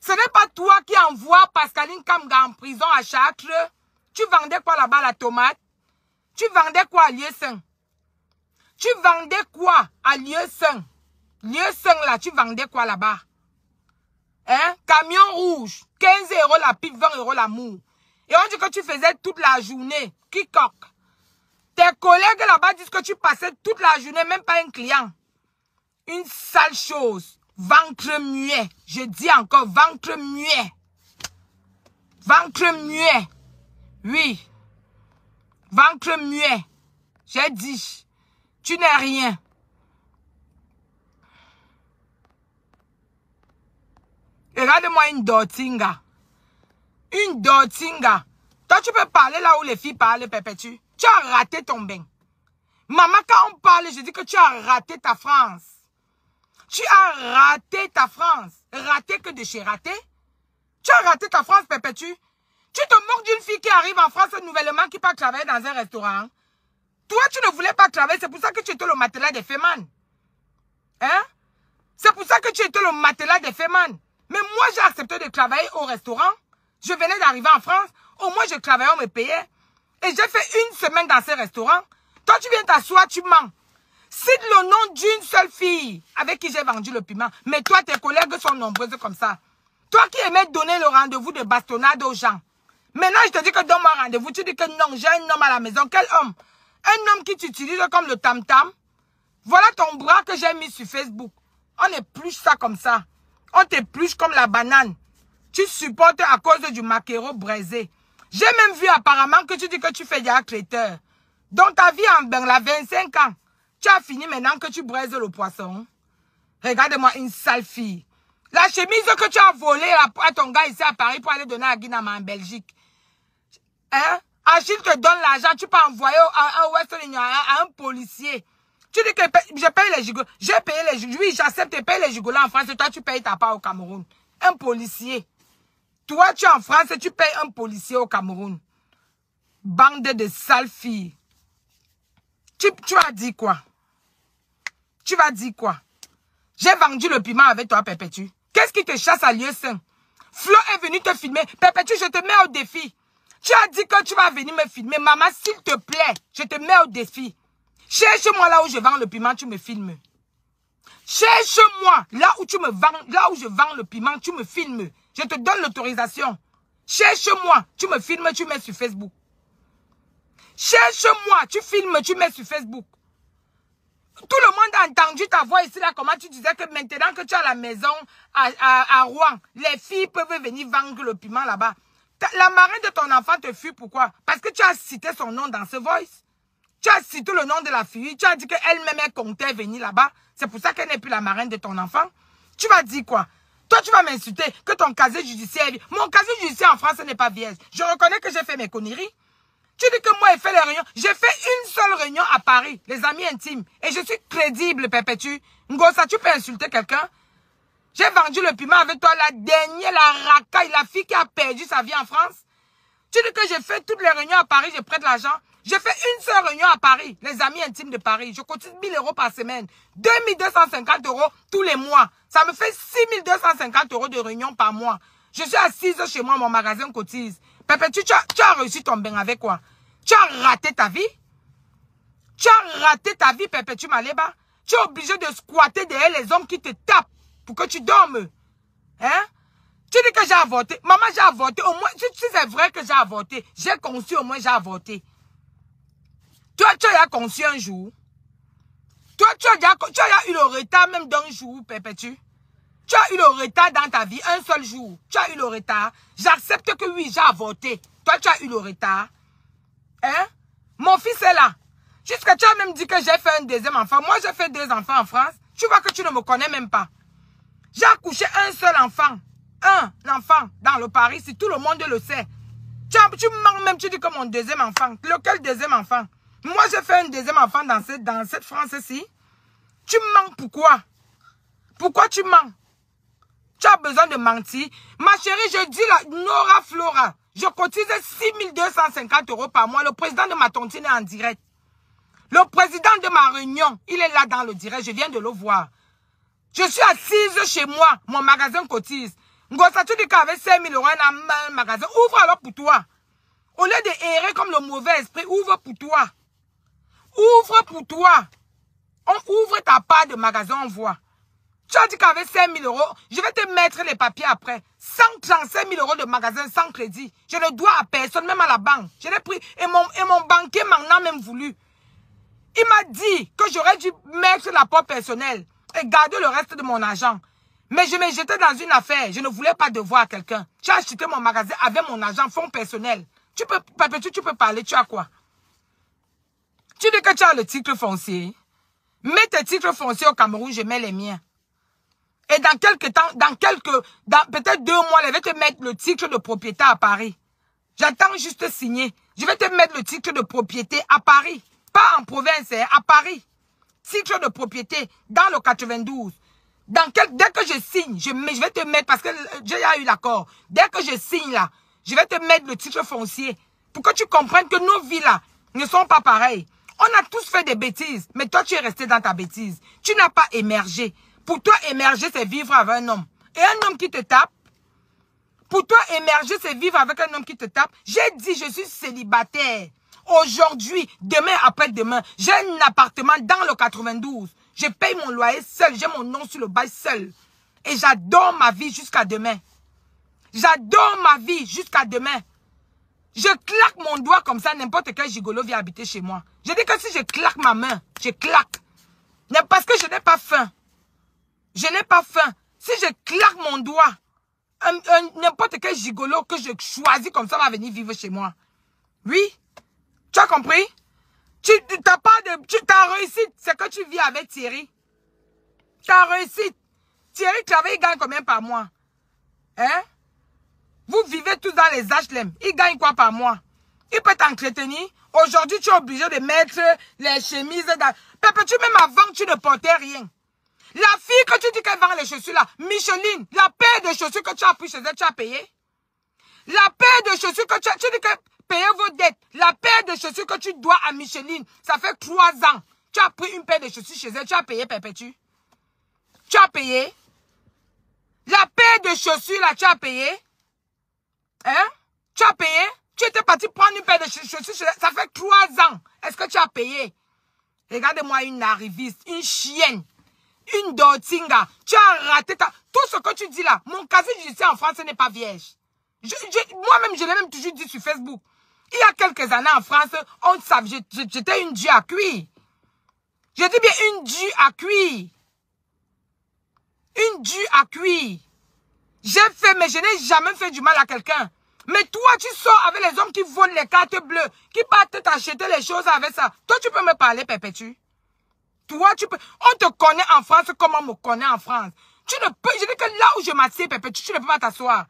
Ce n'est pas toi qui envoie Pascaline Kamga en prison à Châtre. Tu vendais quoi là-bas la tomate tu vendais quoi à Lieu Saint Tu vendais quoi à Lieu Saint Lieu Saint là, tu vendais quoi là-bas Hein Camion rouge, 15 euros la pipe, 20 euros l'amour. Et on dit que tu faisais toute la journée. coque Tes collègues là-bas disent que tu passais toute la journée, même pas un client. Une sale chose. Ventre muet. Je dis encore, ventre muet. Ventre muet. Oui ventre muet. J'ai dit, tu n'es rien. Regarde-moi une dotinga, Une dotinga. Toi, tu peux parler là où les filles parlent, perpétue. Tu as raté ton bain. Maman, quand on parle, je dis que tu as raté ta France. Tu as raté ta France. Raté que de chez raté. Tu as raté ta France, perpétue tu te moques d'une fille qui arrive en France nouvellement, qui pas travailler dans un restaurant. Toi, tu ne voulais pas travailler, c'est pour ça que tu étais le matelas des féman Hein? C'est pour ça que tu étais le matelas des féman Mais moi, j'ai accepté de travailler au restaurant. Je venais d'arriver en France. Au moins, je travaillais, on me payait. Et j'ai fait une semaine dans ce restaurant. Toi, tu viens t'asseoir, tu mens. Cite le nom d'une seule fille avec qui j'ai vendu le piment. Mais toi, tes collègues sont nombreuses comme ça. Toi qui aimais donner le rendez-vous de bastonnade aux gens. Maintenant, je te dis que dans mon rendez-vous. Tu dis que non, j'ai un homme à la maison. Quel homme Un homme qui t'utilise comme le tam-tam. Voilà ton bras que j'ai mis sur Facebook. On épluche ça comme ça. On t'épluche comme la banane. Tu supportes à cause du maquereau braisé. J'ai même vu apparemment que tu dis que tu fais des traiteur. Dans ta vie en ben, la 25 ans. Tu as fini maintenant que tu braises le poisson. Regarde-moi une sale fille. La chemise que tu as volée à, ton gars ici à Paris pour aller donner à Guinama en Belgique. Hein? Achille te donne l'argent, tu peux envoyer à, Western à, un policier. Tu dis que je paye les Je J'ai payé les Oui, j'accepte de payer les gigolos en France. Toi, tu payes ta part au Cameroun. Un policier. Toi, tu es en France et tu payes un policier au Cameroun. Bande de sales filles. Tu, tu as dit quoi? Tu vas dire quoi? J'ai vendu le piment avec toi, Perpétue. Qu'est-ce qui te chasse à lieu saint? Flo est venu te filmer. Perpétue, je te mets au défi. Tu as dit que tu vas venir me filmer. Maman, s'il te plaît, je te mets au défi. Cherche-moi là où je vends le piment, tu me filmes. Cherche-moi là où tu me là où je vends le piment, tu me filmes. Je te donne l'autorisation. Cherche-moi, tu me filmes, tu mets sur Facebook. Cherche-moi, tu filmes, tu mets sur Facebook. Tout le monde a entendu ta voix ici, là, comment tu disais que maintenant que tu as la maison à Rouen, les filles peuvent venir vendre le piment là-bas. La marraine de ton enfant te fuit, pourquoi Parce que tu as cité son nom dans ce voice. Tu as cité le nom de la fille. Tu as dit qu'elle-même comptait venir là-bas. C'est pour ça qu'elle n'est plus la marraine de ton enfant. Tu vas dire quoi Toi, tu vas m'insulter que ton casier judiciaire Mon casier judiciaire en France n'est pas vierge. Je reconnais que j'ai fait mes conneries. Tu dis que moi, j'ai fait les réunions. J'ai fait une seule réunion à Paris, les amis intimes. Et je suis crédible, Perpétue. Ngosa, tu peux insulter quelqu'un j'ai vendu le piment avec toi, la dernière, la racaille, la fille qui a perdu sa vie en France. Tu dis que j'ai fait toutes les réunions à Paris, je prête l'argent. J'ai fait une seule réunion à Paris, les amis intimes de Paris. Je cotise 1000 euros par semaine, 2250 euros tous les mois. Ça me fait 6250 euros de réunion par mois. Je suis assise chez moi, mon magasin cotise. Perpétue tu, as, réussi ton bain avec quoi Tu as raté ta vie Tu as raté ta vie, Perpétue tu Tu es obligé de squatter derrière les hommes qui te tapent que tu dormes. Hein? Tu dis que j'ai avorté. Maman, j'ai avorté. Au moins, si, c'est vrai que j'ai avorté, j'ai conçu, au moins j'ai avorté. Toi, tu as conçu un jour. Toi, tu as, eu le retard même d'un jour perpétuel. Tu as eu le retard dans ta vie, un seul jour. Tu as eu le retard. J'accepte que oui, j'ai avorté. Toi, tu as eu le retard. Hein? Mon fils est là. Jusqu'à tu as même dit que j'ai fait un deuxième enfant. Moi, j'ai fait deux enfants en France. Tu vois que tu ne me connais même pas. J'ai accouché un seul enfant. Un enfant dans le Paris, si tout le monde le sait. Tu, tu manques même, tu dis que mon deuxième enfant. Lequel deuxième enfant Moi, j'ai fait un deuxième enfant dans cette, cette France-ci. Tu mens pourquoi Pourquoi tu mens Tu as besoin de mentir. Ma chérie, je dis la Nora Flora. Je cotise 6250 euros par mois. Le président de ma tontine est en direct. Le président de ma réunion, il est là dans le direct. Je viens de le voir. Je suis assise chez moi. Mon magasin cotise. Ngosa, tu dis qu'avec 5 000 euros, un magasin. Ouvre alors pour toi. Au lieu de errer comme le mauvais esprit, ouvre pour toi. Ouvre pour toi. On ouvre ta part de magasin, on voit. Tu as dit qu'avec 5 000 euros, je vais te mettre les papiers après. 135 000 euros de magasin sans crédit. Je ne dois à personne, même à la banque. Je l'ai pris et mon, et mon banquier m'en a même voulu. Il m'a dit que j'aurais dû mettre la porte personnelle et garder le reste de mon argent. Mais je me jetais dans une affaire. Je ne voulais pas devoir à quelqu'un. Tu as acheté mon magasin avec mon argent, fonds personnel. Tu peux, tu peux parler. Tu as quoi Tu dis que tu as le titre foncier. Mets tes titres fonciers au Cameroun, je mets les miens. Et dans quelques temps, dans quelques, dans peut-être deux mois, je vais te mettre le titre de propriété à Paris. J'attends juste signer. Je vais te mettre le titre de propriété à Paris. Pas en province, hein, à Paris titre de propriété dans le 92. Dans dès que je signe, je, je vais te mettre, parce que Dieu a eu l'accord, dès que je signe là, je vais te mettre le titre foncier pour que tu comprennes que nos vies là ne sont pas pareilles. On a tous fait des bêtises, mais toi tu es resté dans ta bêtise. Tu n'as pas émergé. Pour toi, émerger, c'est vivre avec un homme. Et un homme qui te tape, pour toi, émerger, c'est vivre avec un homme qui te tape. J'ai dit, je suis célibataire. Aujourd'hui, demain, après-demain, j'ai un appartement dans le 92. Je paye mon loyer seul, j'ai mon nom sur le bail seul. Et j'adore ma vie jusqu'à demain. J'adore ma vie jusqu'à demain. Je claque mon doigt comme ça, n'importe quel gigolo vient habiter chez moi. Je dis que si je claque ma main, je claque. parce que je n'ai pas faim. Je n'ai pas faim. Si je claque mon doigt, n'importe quel gigolo que je choisis comme ça va venir vivre chez moi. Oui, tu as compris Tu t'as pas de... Tu t'as réussi. C'est que tu vis avec Thierry. T'as réussi. Thierry tu il gagne combien par mois Hein Vous vivez tous dans les HLM. Il gagne quoi par mois Il peut t'entretenir. Aujourd'hui, tu es obligé de mettre les chemises dans... tu même avant, tu ne portais rien. La fille que tu dis qu'elle vend les chaussures là, Micheline, la paire de chaussures que tu as pris chez elle, tu as payé. La paire de chaussures que tu as, tu dis que Payez vos dettes. La paire de chaussures que tu dois à Micheline, ça fait trois ans. Tu as pris une paire de chaussures chez elle, tu as payé perpétue. Tu as payé. La paire de chaussures, là, tu as payé. Hein? Tu as payé. Tu étais parti prendre une paire de chaussures chez elle. Ça fait trois ans. Est-ce que tu as payé? Regardez-moi une arriviste, une chienne, une dotinga, Tu as raté Tout ce que tu dis là, mon casier sais, en France n'est pas vierge. Moi-même, je l'ai même toujours dit sur Facebook. Il y a quelques années en France, on savait, j'étais une due à cuire. Je dis bien une due à cuire. Une due à cuire. J'ai fait, mais je n'ai jamais fait du mal à quelqu'un. Mais toi, tu sors avec les hommes qui volent les cartes bleues, qui partent t'acheter les choses avec ça. Toi, tu peux me parler, tu? Toi, tu peux... On te connaît en France comme on me connaît en France. Tu ne peux... Je dis que là où je m'assieds, perpétue, tu ne peux pas t'asseoir.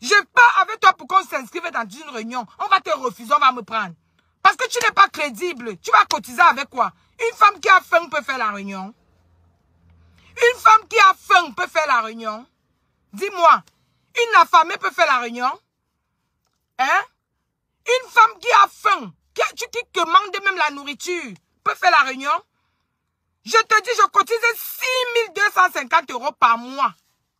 Je pars avec toi pour qu'on s'inscrive dans une réunion. On va te refuser, on va me prendre. Parce que tu n'es pas crédible. Tu vas cotiser avec quoi Une femme qui a faim peut faire la réunion. Une femme qui a faim peut faire la réunion. Dis-moi, une affamée peut faire la réunion Hein Une femme qui a faim, qui, a, qui même la nourriture, peut faire la réunion Je te dis, je cotise 6250 euros par mois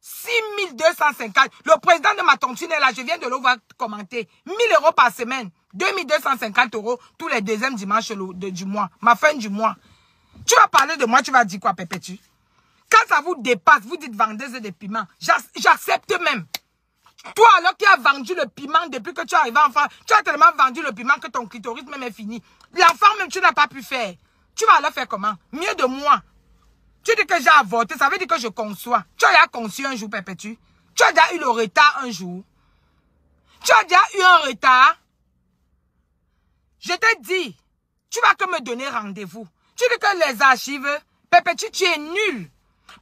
6250. Le président de ma tontine est là, je viens de le voir commenter. 1000 euros par semaine. 2250 euros tous les deuxièmes dimanches du mois. Ma fin du mois. Tu vas parler de moi, tu vas dire quoi, Pépétu Quand ça vous dépasse, vous dites vendez des piments. J'accepte même. Toi, alors qui as vendu le piment depuis que tu es arrivé en France, tu as tellement vendu le piment que ton clitoris même est fini. L'enfant même, tu n'as pas pu faire. Tu vas alors faire comment Mieux de moi. Tu dis que j'ai avorté, ça veut dire que je conçois. Tu as déjà conçu un jour, Perpétue. Tu as déjà eu le retard un jour. Tu as déjà eu un retard. Je te dis, tu vas que me donner rendez-vous. Tu dis que les archives, perpétu tu es nul.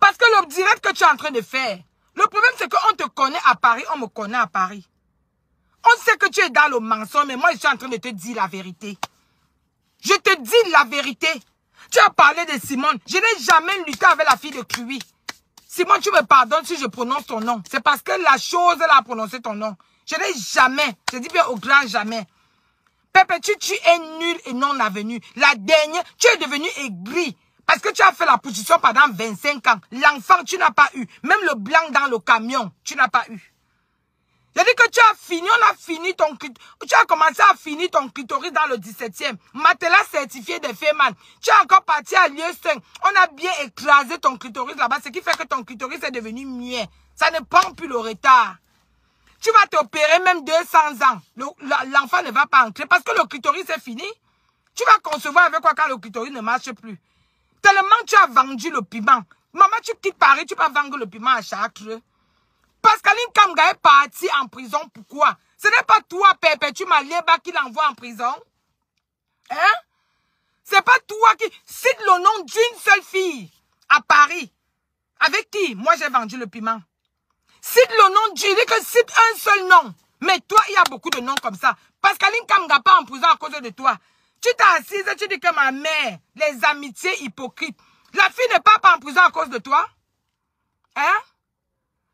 Parce que le direct que tu es en train de faire, le problème c'est qu'on te connaît à Paris, on me connaît à Paris. On sait que tu es dans le mensonge, mais moi je suis en train de te dire la vérité. Je te dis la vérité. Tu as parlé de Simone. Je n'ai jamais lutté avec la fille de Cluie. Simone, tu me pardonnes si je prononce ton nom. C'est parce que la chose, elle a prononcé ton nom. Je n'ai jamais, je dis bien au grand jamais. Père tu, tu es nul et non avenu. La dernière, tu es devenu aigri. Parce que tu as fait la position pendant 25 ans. L'enfant, tu n'as pas eu. Même le blanc dans le camion, tu n'as pas eu. J'ai dit que tu as fini, on a fini ton tu as commencé à finir ton clitoris dans le 17e. Matelas certifié de mal Tu es encore parti à lieu 5. On a bien écrasé ton clitoris là-bas, ce qui fait que ton clitoris est devenu mien. Ça ne prend plus le retard. Tu vas t'opérer même 200 ans. L'enfant ne va pas entrer parce que le clitoris est fini. Tu vas concevoir avec quoi quand le clitoris ne marche plus. Tellement tu as vendu le piment. Maman, tu quittes Paris, tu vas vendre le piment à chaque Pascaline Kamga est partie en prison. Pourquoi Ce n'est pas toi, Perpétue Malieba, qui l'envoie en prison. Hein C'est pas toi qui... Cite le nom d'une seule fille à Paris. Avec qui Moi, j'ai vendu le piment. Cite le nom d'une... que cite un seul nom. Mais toi, il y a beaucoup de noms comme ça. Pascaline Kamga pas en prison à cause de toi. Tu t'as assise, tu dis que ma mère, les amitiés hypocrites. La fille n'est pas en prison à cause de toi. Hein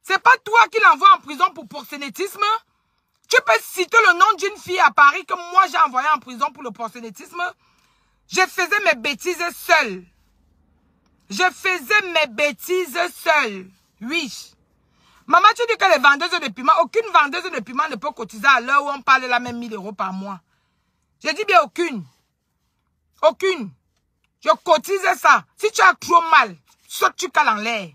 c'est pas toi qui l'envoie en prison pour porcénétisme. Tu peux citer le nom d'une fille à Paris que moi j'ai envoyée en prison pour le porcénétisme. Je faisais mes bêtises seule. Je faisais mes bêtises seule. Oui. Maman, tu dis que les vendeuses de piments, aucune vendeuse de piments ne peut cotiser à l'heure où on parle la même 1000 euros par mois. Je dis bien aucune. Aucune. Je cotisais ça. Si tu as trop mal, saute tu cales en l'air.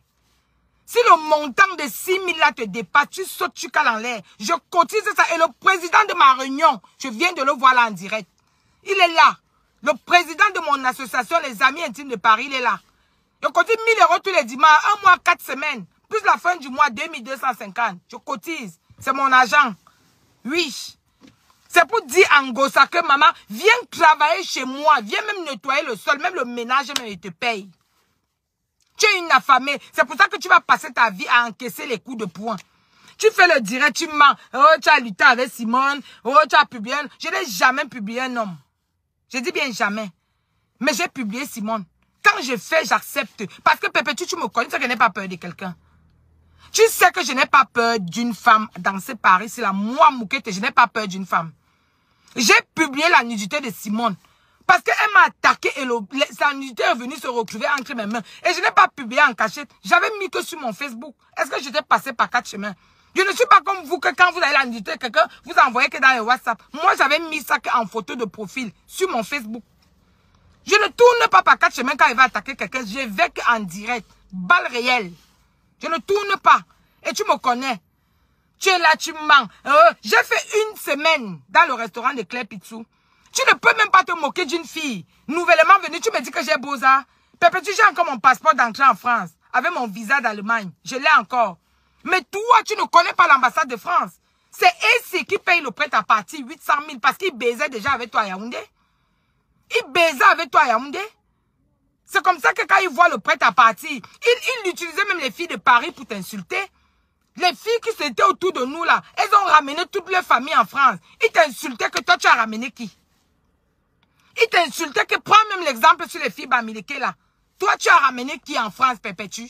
Si le montant de 6 000 là te dépasse, tu sautes, tu cales en l'air. Je cotise ça. Et le président de ma réunion, je viens de le voir là en direct. Il est là. Le président de mon association, les Amis Intimes de Paris, il est là. Je cotise 000 euros tous les dimanches, un mois, quatre semaines. Plus la fin du mois, 2250. Je cotise. C'est mon agent. Oui. C'est pour dire en ça que maman, viens travailler chez moi. Viens même nettoyer le sol, même le ménage, même il te paye. Tu es une affamée. C'est pour ça que tu vas passer ta vie à encaisser les coups de poing. Tu fais le direct, tu mens. Oh, tu as lutté avec Simone. Oh, tu as publié. Un... Je n'ai jamais publié un homme. Je dis bien jamais. Mais j'ai publié Simone. Quand je fais, j'accepte. Parce que Pépé, tu, me connais, tu sais que je n'ai pas peur de quelqu'un. Tu sais que je n'ai pas peur d'une femme dans ce Paris. C'est la moi, Moukete, je n'ai pas peur d'une femme. J'ai publié la nudité de Simone. Parce qu'elle m'a attaqué et le, unité est venue se retrouver entre mes mains. Et je n'ai pas publié en cachette. J'avais mis que sur mon Facebook. Est-ce que j'étais passé par quatre chemins je ne suis pas comme vous que quand vous allez inviter quelqu'un, vous envoyez que dans les WhatsApp. Moi, j'avais mis ça en photo de profil sur mon Facebook. Je ne tourne pas par quatre chemins quand il va attaquer quelqu'un. Je vais en direct. Balle réelle. Je ne tourne pas. Et tu me connais. Tu es là, tu mens. Euh, j'ai fait une semaine dans le restaurant de Claire Pitsou. Tu ne peux même pas te moquer d'une fille. Nouvellement venue, tu me dis que j'ai beau, ça. Pepe, tu as encore mon passeport d'entrée en France. Avec mon visa d'Allemagne. Je l'ai encore. Mais toi, tu ne connais pas l'ambassade de France. C'est ici qui paye le prêtre à partir 800 000 parce qu'il baisait déjà avec toi à Yaoundé. Il baisait avec toi à Yaoundé. C'est comme ça que quand il voit le prêt à partir, il, il utilisait même les filles de Paris pour t'insulter. Les filles qui étaient autour de nous là, elles ont ramené toute leur famille en France. Ils t'insultaient que toi tu as ramené qui il t'insultait que prends même l'exemple sur les filles bamileké là. Toi, tu as ramené qui en France, perpétue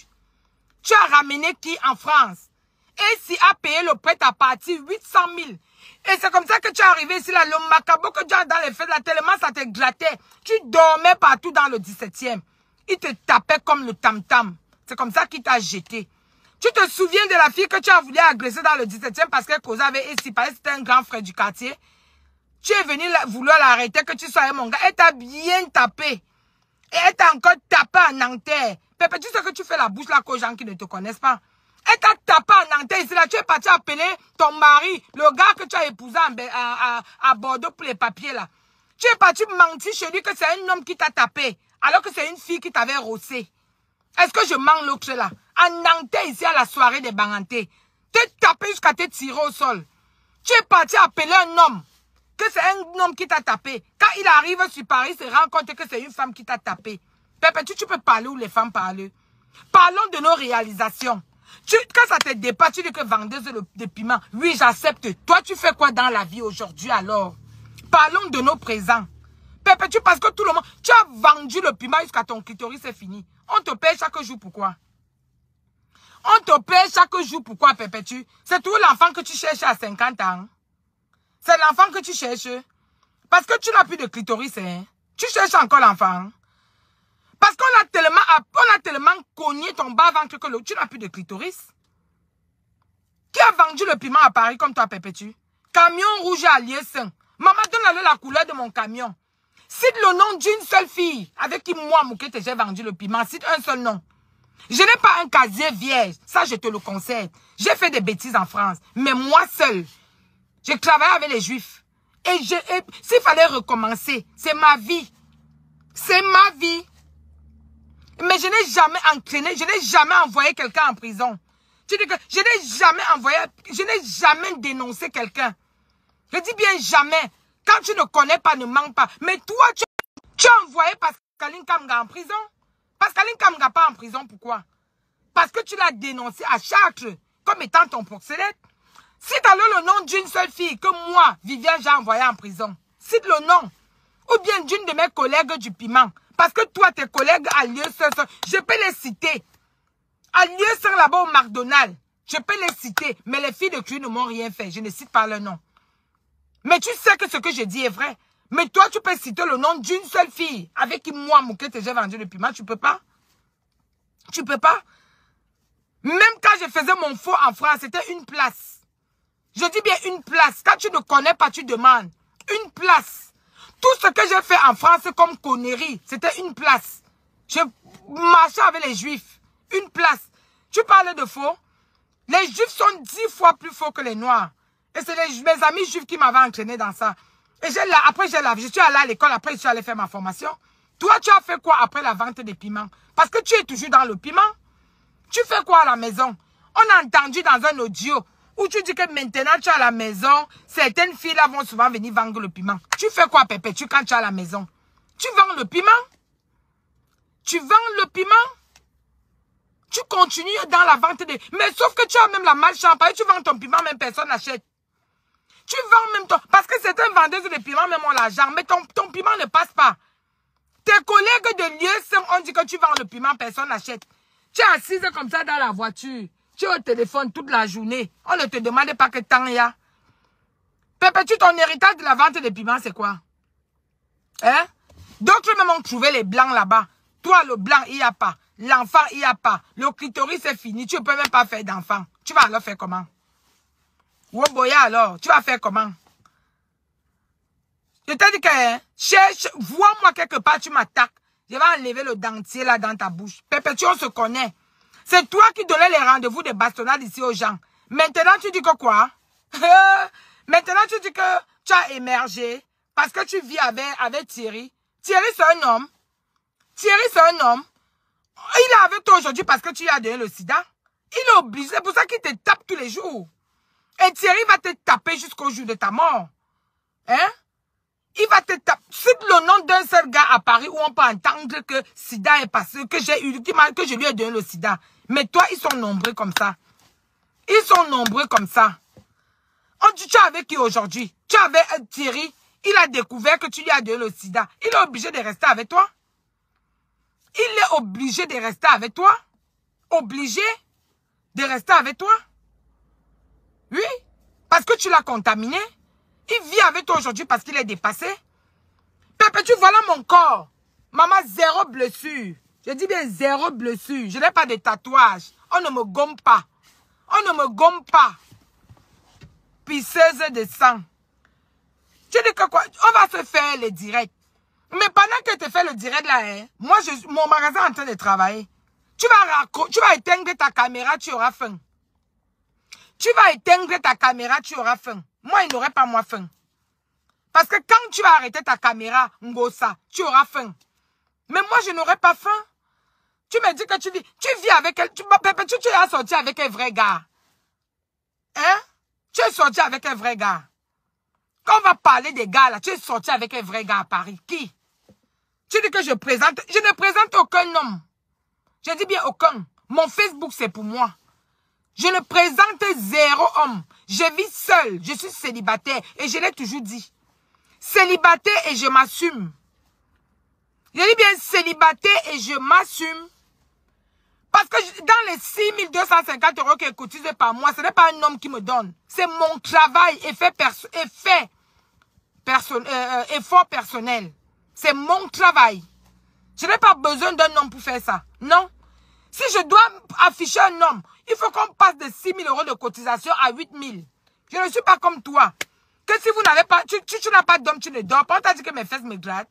Tu as ramené qui en France Et si a payé le prêt à partir 800 000 et c'est comme ça que tu es arrivé ici, là, le macabre que tu as dans les fêtes, là, tellement ça te Tu dormais partout dans le 17e. Il te tapait comme le tam-tam. C'est comme ça qu'il t'a jeté. Tu te souviens de la fille que tu as voulu agresser dans le 17e parce qu'elle causait avec Essi, parce que c'était un grand frère du quartier tu es venu vouloir l'arrêter, que tu sois mon gars. Elle t'a bien tapé. Et elle t'a encore tapé en Nanterre. Pepe, tu sais que tu fais la bouche là aux gens qui ne te connaissent pas. Elle t'a tapé en Nanterre. Ici, là, tu es parti appeler ton mari, le gars que tu as épousé à, à, Bordeaux pour les papiers là. Tu es parti mentir chez lui que c'est un homme qui t'a tapé, alors que c'est une fille qui t'avait rossé. Est-ce que je mens l'autre là En Nanterre, ici, à la soirée des Bangantais. es tapé jusqu'à te tirer au sol. Tu es parti appeler un homme que c'est un homme qui t'a tapé. Quand il arrive sur Paris, il se rend compte que c'est une femme qui t'a tapé. Pépé, tu, peux parler où les femmes parlent. Parlons de nos réalisations. Tu, quand ça te dépasse, tu dis que vendeuse de piment. Oui, j'accepte. Toi, tu fais quoi dans la vie aujourd'hui alors Parlons de nos présents. Pépé, parce que tout le monde... Tu as vendu le piment jusqu'à ton clitoris, c'est fini. On te paye chaque jour, pourquoi On te paye chaque jour, pourquoi, Pépé, tu C'est tout l'enfant que tu cherches à 50 ans. C'est l'enfant que tu cherches. Parce que tu n'as plus de clitoris, hein. Tu cherches encore l'enfant. Parce qu'on a tellement, tellement cogné ton bas ventre que tu n'as plus de clitoris. Qui a vendu le piment à Paris comme toi, Pépétu? Camion rouge à Saint. Maman, donne-le la couleur de mon camion. Cite le nom d'une seule fille avec qui moi, Moukete, j'ai vendu le piment. Cite un seul nom. Je n'ai pas un casier vierge. Ça, je te le conseille. J'ai fait des bêtises en France. Mais moi seule, j'ai travaillé avec les juifs. Et, s'il fallait recommencer, c'est ma vie. C'est ma vie. Mais je n'ai jamais entraîné, je n'ai jamais envoyé quelqu'un en prison. Je n'ai jamais envoyé, je n'ai jamais dénoncé quelqu'un. Je dis bien jamais. Quand tu ne connais pas, ne manque pas. Mais toi, tu, as envoyé Pascaline Kamga en prison. Pascaline Kamga pas en prison, pourquoi Parce que tu l'as dénoncé à Chartres comme étant ton procédé. Cite alors le nom d'une seule fille que moi, Viviane, j'ai envoyée en prison, cite le nom. Ou bien d'une de mes collègues du piment. Parce que toi, tes collègues à lieu je peux les citer. À là-bas au McDonald's, je peux les citer. Mais les filles de cul ne m'ont rien fait. Je ne cite pas le nom. Mais tu sais que ce que je dis est vrai. Mais toi, tu peux citer le nom d'une seule fille avec qui moi, Mouquet, j'ai vendu le piment. Tu peux pas Tu peux pas Même quand je faisais mon faux en France, c'était une place. Je dis bien une place. Quand tu ne connais pas, tu demandes. Une place. Tout ce que j'ai fait en France comme connerie, c'était une place. Je marchais avec les juifs. Une place. Tu parles de faux Les juifs sont dix fois plus faux que les noirs. Et c'est mes amis juifs qui m'avaient entraîné dans ça. Et j'ai là, après je suis allé à l'école, après je suis allé faire ma formation. Toi, tu as fait quoi après la vente des piments Parce que tu es toujours dans le piment. Tu fais quoi à la maison On a entendu dans un audio ou tu dis que maintenant tu as à la maison, certaines filles là vont souvent venir vendre le piment. Tu fais quoi, Pépé, tu quand tu as à la maison Tu vends le piment Tu vends le piment Tu continues dans la vente de... Mais sauf que tu as même la malchance, tu vends ton piment, même personne n'achète. Tu vends même ton... Parce que certains vendeuses de piment même ont l'argent, mais ton, piment ne passe pas. Tes collègues de lieu ont dit que tu vends le piment, personne n'achète. Tu es assise comme ça dans la voiture. Tu es au téléphone toute la journée. On ne te demande pas que temps il y a. es ton héritage de la vente des piments, c'est quoi Hein D'autres même ont trouvé les blancs là-bas. Toi, le blanc, il n'y a pas. L'enfant, il n'y a pas. Le clitoris, c'est fini. Tu ne peux même pas faire d'enfant. Tu vas alors faire comment Woboya alors, tu vas faire comment Je t'ai dit que, hein, cherche, vois-moi quelque part, tu m'attaques. Je vais enlever le dentier là dans ta bouche. tu on se connaît. C'est toi qui donnais les rendez-vous de bastonnades ici aux gens. Maintenant, tu dis que quoi hein? Maintenant, tu dis que tu as émergé parce que tu vis avec, Thierry. Thierry, c'est un homme. Thierry, c'est un homme. Il est avec toi aujourd'hui parce que tu as donné le sida. Il est obligé. C'est pour ça qu'il te tape tous les jours. Et Thierry va te taper jusqu'au jour de ta mort. Hein? Il va te taper. Cite le nom d'un seul gars à Paris où on peut entendre que sida est passé, que j'ai eu, que je lui ai donné le sida. Mais toi, ils sont nombreux comme ça. Ils sont nombreux comme ça. On dit, tu es avec qui aujourd'hui Tu es avec euh, Thierry. Il a découvert que tu lui as donné le sida. Il est obligé de rester avec toi. Il est obligé de rester avec toi. Obligé de rester avec toi. Oui, parce que tu l'as contaminé. Il vit avec toi aujourd'hui parce qu'il est dépassé. Pepe, tu là mon corps. Maman, zéro blessure. Je dis bien zéro blessure. Je n'ai pas de tatouage. On ne me gomme pas. On ne me gomme pas. Pisseuse de sang. Tu dis que quoi On va se faire le direct. Mais pendant que tu fais le direct là, hein, moi, mon magasin est en train de travailler. Tu vas, tu vas éteindre ta caméra, tu auras faim. Tu vas éteindre ta caméra, tu auras faim. Moi, il n'aurait pas moi faim. Parce que quand tu vas arrêter ta caméra, Ngosa, tu auras faim. Mais moi, je n'aurai pas faim. Tu me dis que tu vis, tu vis avec elle, tu, tu, as sorti avec un vrai gars. Hein? Tu es sorti avec un vrai gars. Quand on va parler des gars là, tu es sorti avec un vrai gars à Paris. Qui? Tu dis que je présente, je ne présente aucun homme. Je dis bien aucun. Mon Facebook, c'est pour moi. Je ne présente zéro homme. Je vis seule. Je suis célibataire. Et je l'ai toujours dit. Célibataire et je m'assume. Je dis bien célibataire et je m'assume. Parce que dans les 6250 euros que cotise par moi, ce n'est pas un homme qui me donne. C'est mon travail, effet, perso effet perso euh, euh, effort personnel. C'est mon travail. Je n'ai pas besoin d'un homme pour faire ça. Non. Si je dois afficher un homme, il faut qu'on passe de 6 000 euros de cotisation à 8 000. Je ne suis pas comme toi. Que si vous n'avez pas, tu, tu, n'as pas d'homme, tu ne dors pas. On t'a dit que mes fesses me grattent.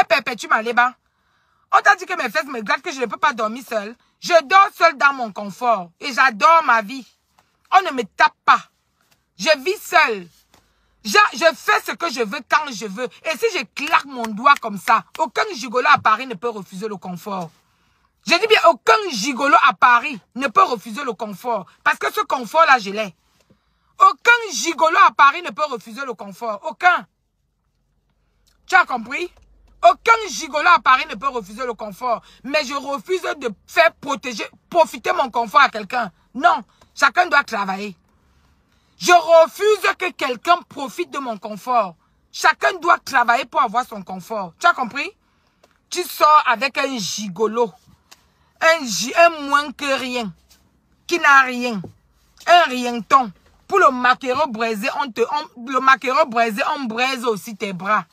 Eh, pépé, tu m'as On t'a dit que mes fesses me grattent, que je ne peux pas dormir seule. Je dors seul dans mon confort et j'adore ma vie. On ne me tape pas. Je vis seul. Je, je, fais ce que je veux quand je veux. Et si je claque mon doigt comme ça, aucun gigolo à Paris ne peut refuser le confort. Je dis bien, aucun gigolo à Paris ne peut refuser le confort. Parce que ce confort-là, je l'ai. Aucun gigolo à Paris ne peut refuser le confort. Aucun. Tu as compris aucun gigolo à Paris ne peut refuser le confort. Mais je refuse de faire protéger, profiter mon confort à quelqu'un. Non, chacun doit travailler. Je refuse que quelqu'un profite de mon confort. Chacun doit travailler pour avoir son confort. Tu as compris Tu sors avec un gigolo. Un, moins que rien. Qui n'a rien. Un rien ton. Pour le maquereau braisé, on te, le maquereau braisé, on braise aussi tes bras.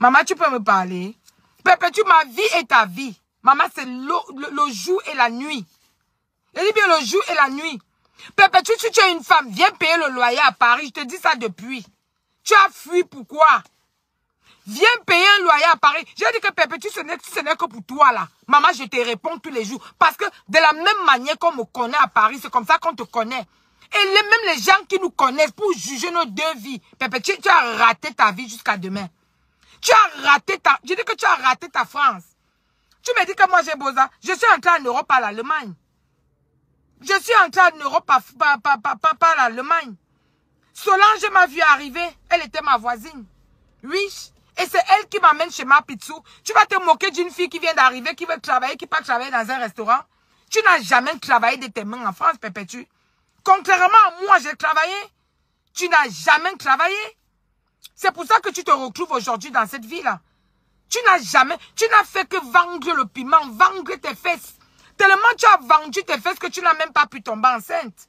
Maman, tu peux me parler. Perpétue ma vie et ta vie. Maman, c'est le, jour et la nuit. Je dis bien le jour et la nuit. Perpétue, si tu es une femme, viens payer le loyer à Paris. Je te dis ça depuis. Tu as fui, pourquoi Viens payer un loyer à Paris. J'ai dit que Perpétue, ce n'est que pour toi, là. Maman, je te réponds tous les jours. Parce que de la même manière qu'on me connaît à Paris, c'est comme ça qu'on te connaît. Et les, même les gens qui nous connaissent pour juger nos deux vies. Perpétue, tu as raté ta vie jusqu'à demain. Tu as raté ta... Je dis que tu as raté ta France. Tu me dis que moi j'ai beau ça. Je suis entré en Europe par l'Allemagne. Je suis entré en Europe par, l'Allemagne. Solange m'a vu arriver. Elle était ma voisine. Oui. Et c'est elle qui m'amène chez ma Pitsou. Tu vas te moquer d'une fille qui vient d'arriver, qui veut travailler, qui pas travailler dans un restaurant. Tu n'as jamais travaillé de tes mains en France, Pépé. Contrairement à moi, j'ai travaillé. Tu n'as jamais travaillé. C'est pour ça que tu te retrouves aujourd'hui dans cette vie-là. Tu n'as jamais, tu n'as fait que vendre le piment, vendre tes fesses. Tellement tu as vendu tes fesses que tu n'as même pas pu tomber enceinte.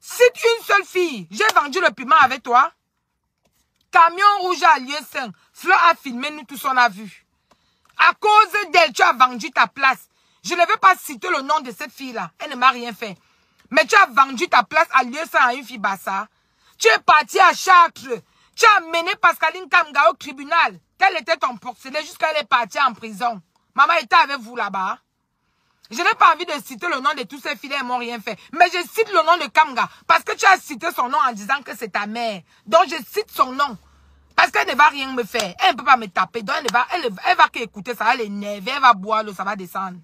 Si une seule fille, j'ai vendu le piment avec toi. Camion rouge à lieu saint. Fleur a filmé, nous tous on a vu. À cause d'elle, tu as vendu ta place. Je ne vais pas citer le nom de cette fille-là. Elle ne m'a rien fait. Mais tu as vendu ta place à lieu saint à une fille bassa. Tu es parti à Chartres. Tu as amené Pascaline Kamga au tribunal. Quel était ton procédé jusqu'à elle est partie en prison Maman était avec vous là-bas. Je n'ai pas envie de citer le nom de tous ces filets, ils m'ont rien fait. Mais je cite le nom de Kamga parce que tu as cité son nom en disant que c'est ta mère. Donc je cite son nom. Parce qu'elle ne va rien me faire. Elle ne peut pas me taper. Donc elle ne va, elle, qu'écouter ça. va est Elle va boire l'eau. Ça va descendre.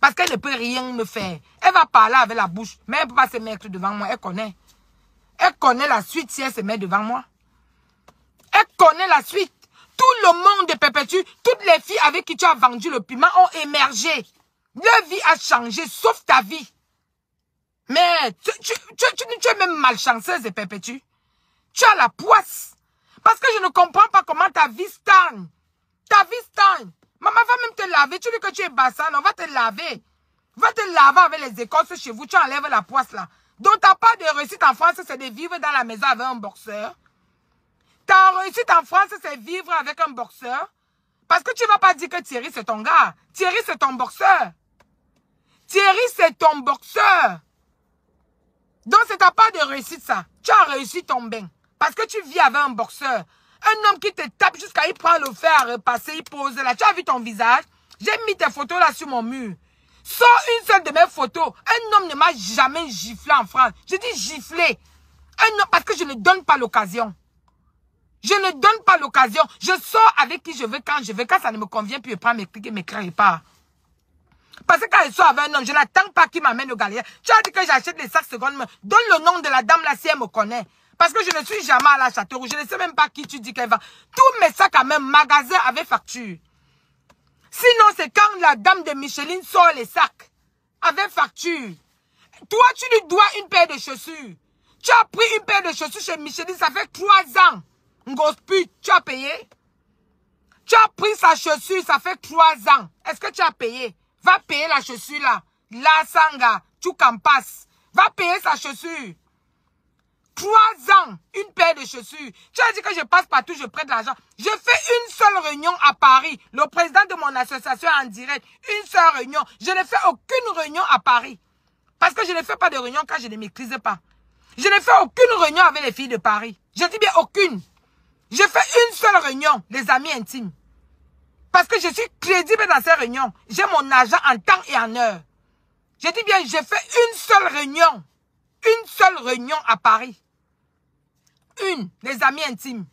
Parce qu'elle ne peut rien me faire. Elle va parler avec la bouche. Mais elle ne peut pas se mettre devant moi. Elle connaît. Elle connaît la suite si elle se met devant moi connaît la suite. Tout le monde est perpétue. Toutes les filles avec qui tu as vendu le piment ont émergé. Leur vie a changé, sauf ta vie. Mais tu, tu, tu, es même malchanceuse et perpétue. Tu as la poisse. Parce que je ne comprends pas comment ta vie stagne. Ta vie stagne. Maman va même te laver. Tu dis que tu es bassin. On va te laver. Va te laver avec les écorces chez vous. Tu enlèves la poisse là. Donc, n'as pas de réussite en France, c'est de vivre dans la maison avec un boxeur ta réussite en France, c'est vivre avec un boxeur. Parce que tu vas pas dire que Thierry, c'est ton gars. Thierry, c'est ton boxeur. Thierry, c'est ton boxeur. Donc, c'est ta de réussite, ça. Tu as réussi ton bain. Parce que tu vis avec un boxeur. Un homme qui te tape jusqu'à il prend le fer à repasser, il pose là. Tu as vu ton visage? J'ai mis tes photos là sur mon mur. Sans une seule de mes photos. Un homme ne m'a jamais giflé en France. Je dis giflé. Un homme, parce que je ne donne pas l'occasion. Je ne donne pas l'occasion. Je sors avec qui je veux, quand je veux. Quand ça ne me convient puis je prends mes clics et pas. Parce que quand je sors avec un homme, je n'attends pas qu'il m'amène au galère. Tu as dit que j'achète les sacs secondes. Donne le nom de la dame là si elle me connaît. Parce que je ne suis jamais à la château. Je ne sais même pas qui tu dis qu'elle va. Tous mes sacs à même magasin avec facture. Sinon, c'est quand la dame de Micheline sort les sacs avec facture. Toi, tu lui dois une paire de chaussures. Tu as pris une paire de chaussures chez Micheline, ça fait trois ans pute, tu as payé Tu as pris sa chaussure, ça fait trois ans. Est-ce que tu as payé Va payer la chaussure là. La Sanga, tu passe. Va payer sa chaussure. Trois ans, une paire de chaussures. Tu as dit que je passe partout, je prête de l'argent. Je fais une seule réunion à Paris. Le président de mon association en direct. Une seule réunion. Je ne fais aucune réunion à Paris. Parce que je ne fais pas de réunion quand je ne maîtrise pas. Je ne fais aucune réunion avec les filles de Paris. Je dis bien aucune. Je fais une seule réunion, les amis intimes. Parce que je suis crédible dans ces réunions. J'ai mon agent en temps et en heure. Je dis bien, je fais une seule réunion. Une seule réunion à Paris. Une, les amis intimes.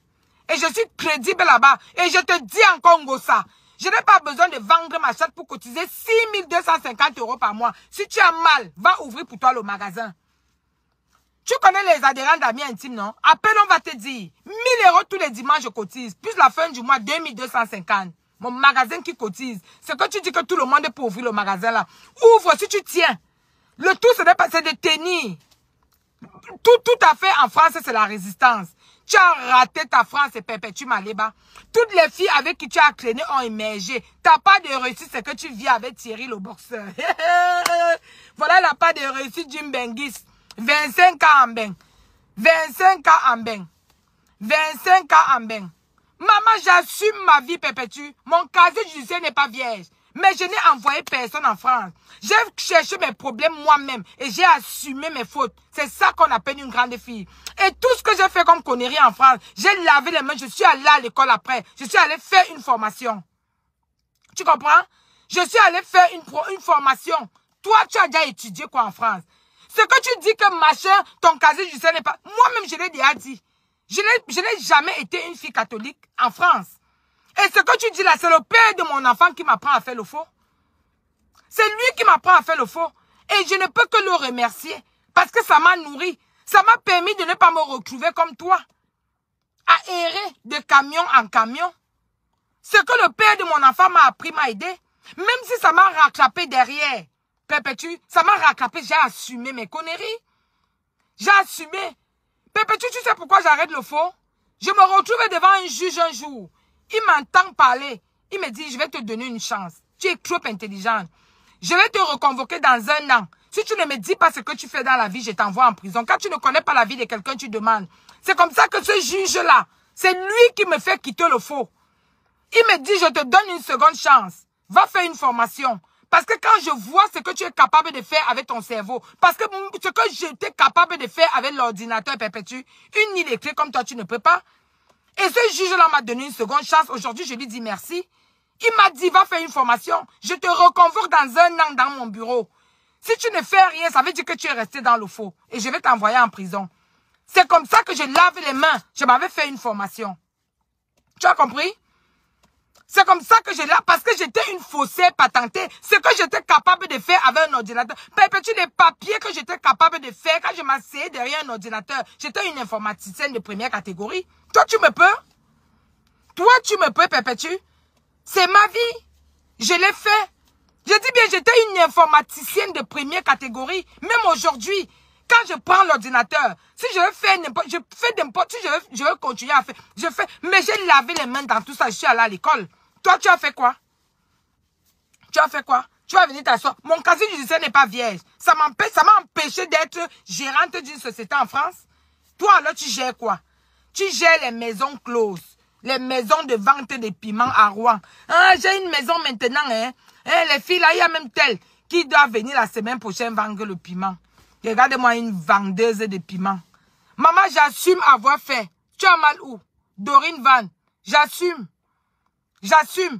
Et je suis crédible là-bas. Et je te dis en Congo ça. Je n'ai pas besoin de vendre ma chatte pour cotiser 6250 euros par mois. Si tu as mal, va ouvrir pour toi le magasin. Tu connais les adhérents d'amis intimes, non peine on va te dire. 1000 euros tous les dimanches, je cotise. Plus la fin du mois, 2250. Mon magasin qui cotise. C'est que tu dis que tout le monde est pour ouvrir le magasin là. Ouvre si tu tiens. Le tout, c'est de, de tenir. Tout, tout à fait en France, c'est la résistance. Tu as raté ta France et perpétue Maléba. Toutes les filles avec qui tu as traîné ont émergé. T'as pas de réussite, c'est que tu vis avec Thierry le boxeur. voilà la part de réussite d'une Benguis. 25 ans en bain. 25 ans en bain. 25 ans en bain. Maman, j'assume ma vie perpétue. Mon casier judiciaire n'est pas vierge. Mais je n'ai envoyé personne en France. J'ai cherché mes problèmes moi-même et j'ai assumé mes fautes. C'est ça qu'on appelle une grande fille. Et tout ce que j'ai fait comme connerie en France, j'ai lavé les mains, je suis allée à l'école après. Je suis allée faire une formation. Tu comprends Je suis allée faire une, une formation. Toi, tu as déjà étudié quoi en France ce que tu dis que ma machin, ton casier ne sais pas... Moi-même, je l'ai déjà dit. Je n'ai jamais été une fille catholique en France. Et ce que tu dis là, c'est le père de mon enfant qui m'apprend à faire le faux. C'est lui qui m'apprend à faire le faux. Et je ne peux que le remercier. Parce que ça m'a nourri. Ça m'a permis de ne pas me retrouver comme toi. À errer de camion en camion. Ce que le père de mon enfant m'a appris m'a aidé. Même si ça m'a rattrapé derrière. Perpétue, ça m'a rattrapé, j'ai assumé mes conneries. J'ai assumé. Perpétue, tu sais pourquoi j'arrête le faux Je me retrouve devant un juge un jour. Il m'entend parler. Il me dit, je vais te donner une chance. Tu es trop intelligente. Je vais te reconvoquer dans un an. Si tu ne me dis pas ce que tu fais dans la vie, je t'envoie en prison. Quand tu ne connais pas la vie de quelqu'un, tu demandes. C'est comme ça que ce juge-là, c'est lui qui me fait quitter le faux. Il me dit, je te donne une seconde chance. Va faire une formation. Parce que quand je vois ce que tu es capable de faire avec ton cerveau, parce que ce que j'étais capable de faire avec l'ordinateur perpétuel, une île écrite comme toi, tu ne peux pas. Et ce juge-là m'a donné une seconde chance. Aujourd'hui, je lui dis merci. Il m'a dit, va faire une formation. Je te reconvoque dans un an dans mon bureau. Si tu ne fais rien, ça veut dire que tu es resté dans le faux. Et je vais t'envoyer en prison. C'est comme ça que je lave les mains. Je m'avais fait une formation. Tu as compris c'est comme ça que j'ai là, parce que j'étais une faussée patentée. Ce que j'étais capable de faire avec un ordinateur. Perpétue les papiers que j'étais capable de faire quand je m'asseyais derrière un ordinateur. J'étais une informaticienne de première catégorie. Toi, tu me peux Toi, tu me peux, Perpétue C'est ma vie. Je l'ai fait. Je dis bien, j'étais une informaticienne de première catégorie. Même aujourd'hui, quand je prends l'ordinateur, si je veux faire n'importe, je fais n'importe, si je veux, continuer à faire, je fais, mais j'ai lavé les mains dans tout ça, je suis allée à l'école. Toi, tu as fait quoi? Tu as fait quoi? Tu vas venir t'asseoir. Mon casier judiciaire n'est pas vierge. Ça m'empêche, ça m'a empêché d'être gérante d'une société en France. Toi, alors, tu gères quoi? Tu gères les maisons closes. Les maisons de vente des piments à Rouen. Ah, j'ai une maison maintenant, hein. Eh, les filles, là, il y a même telle qui doit venir la semaine prochaine vendre le piment. Regardez-moi une vendeuse de piments. Maman, j'assume avoir fait. Tu as mal où Dorine Van, j'assume. J'assume.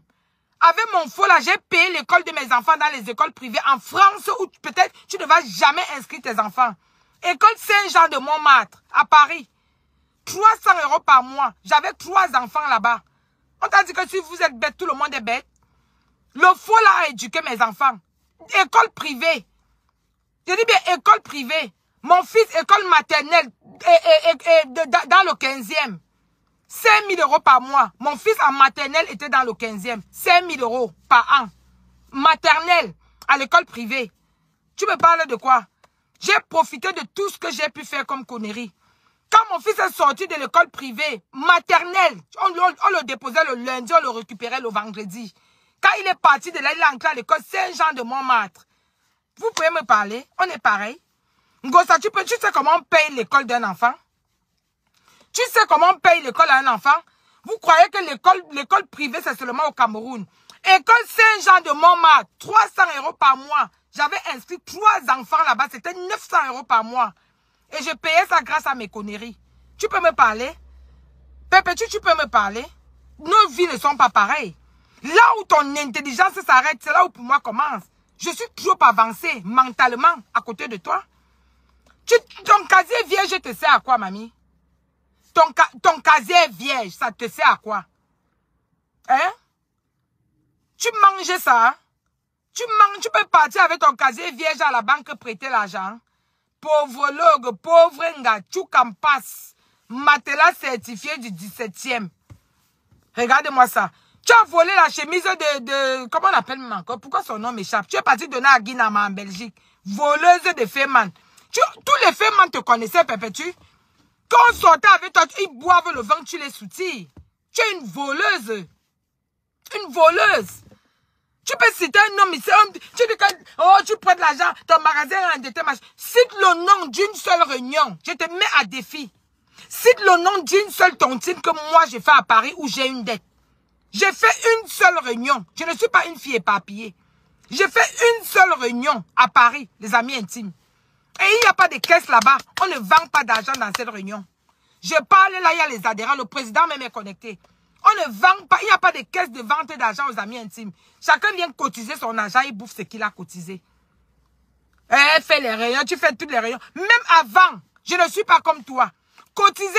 Avec mon faux là, j'ai payé l'école de mes enfants dans les écoles privées en France où peut-être tu ne vas jamais inscrire tes enfants. École Saint-Jean de Montmartre, à Paris. 300 euros par mois. J'avais trois enfants là-bas. On t'a dit que si vous êtes bête, tout le monde est bête. Le faux là a éduqué mes enfants. École privée. Je dis bien école privée. Mon fils, école maternelle, dans le 15e. 5 000 euros par mois. Mon fils en maternelle était dans le 15e. 5 000 euros par an. Maternelle, à l'école privée. Tu me parles de quoi J'ai profité de tout ce que j'ai pu faire comme connerie. Quand mon fils est sorti de l'école privée, maternelle, on, le déposait le lundi, on le récupérait le vendredi. Quand il est parti de là, il à l'école Saint-Jean de Montmartre. Vous pouvez me parler, on est pareil. Ngosa, tu, peux, tu sais comment on paye l'école d'un enfant Tu sais comment on paye l'école à un enfant Vous croyez que l'école privée, c'est seulement au Cameroun École Saint-Jean de Montmartre, 300 euros par mois. J'avais inscrit trois enfants là-bas, c'était 900 euros par mois. Et je payais ça grâce à mes conneries. Tu peux me parler Pépé, tu, tu peux me parler Nos vies ne sont pas pareilles. Là où ton intelligence s'arrête, c'est là où pour moi commence. Je suis trop avancée mentalement à côté de toi. Tu, ton casier vierge te sert à quoi, mamie? Ton, casier vierge, ça te sert à quoi? Hein? Tu manges ça? Hein? Tu tu peux partir avec ton casier vierge à la banque prêter l'argent. Pauvre log, pauvre nga, tu campas. Matelas certifié du 17e. Regardez-moi ça. Tu as volé la chemise de... de comment on appelle même encore Pourquoi son nom m'échappe Tu es parti donner à Guinama en Belgique. Voleuse de Féman. Tu, tous les Feman te connaissaient, Pépé, tu Quand on sortait avec toi, ils boivent le vent, tu les soutiens. Tu es une voleuse. Une voleuse. Tu peux citer un nom ici. Tu dis que oh, tu prêtes l'argent, ton magasin est endetté. Cite le nom d'une seule réunion. Je te mets à défi. Cite le nom d'une seule tontine que moi j'ai fait à Paris où j'ai une dette. J'ai fait une seule réunion. Je ne suis pas une fille éparpillée. J'ai fait une seule réunion à Paris, les amis intimes. Et il n'y a pas de caisse là-bas. On ne vend pas d'argent dans cette réunion. Je parle là, il y a les adhérents. Le président même est connecté. On ne vend pas. Il n'y a pas de caisse de vente d'argent aux amis intimes. Chacun vient cotiser son argent. Il bouffe ce qu'il a cotisé. Eh, fait les réunions. Tu fais toutes les réunions. Même avant, je ne suis pas comme toi. Cotiser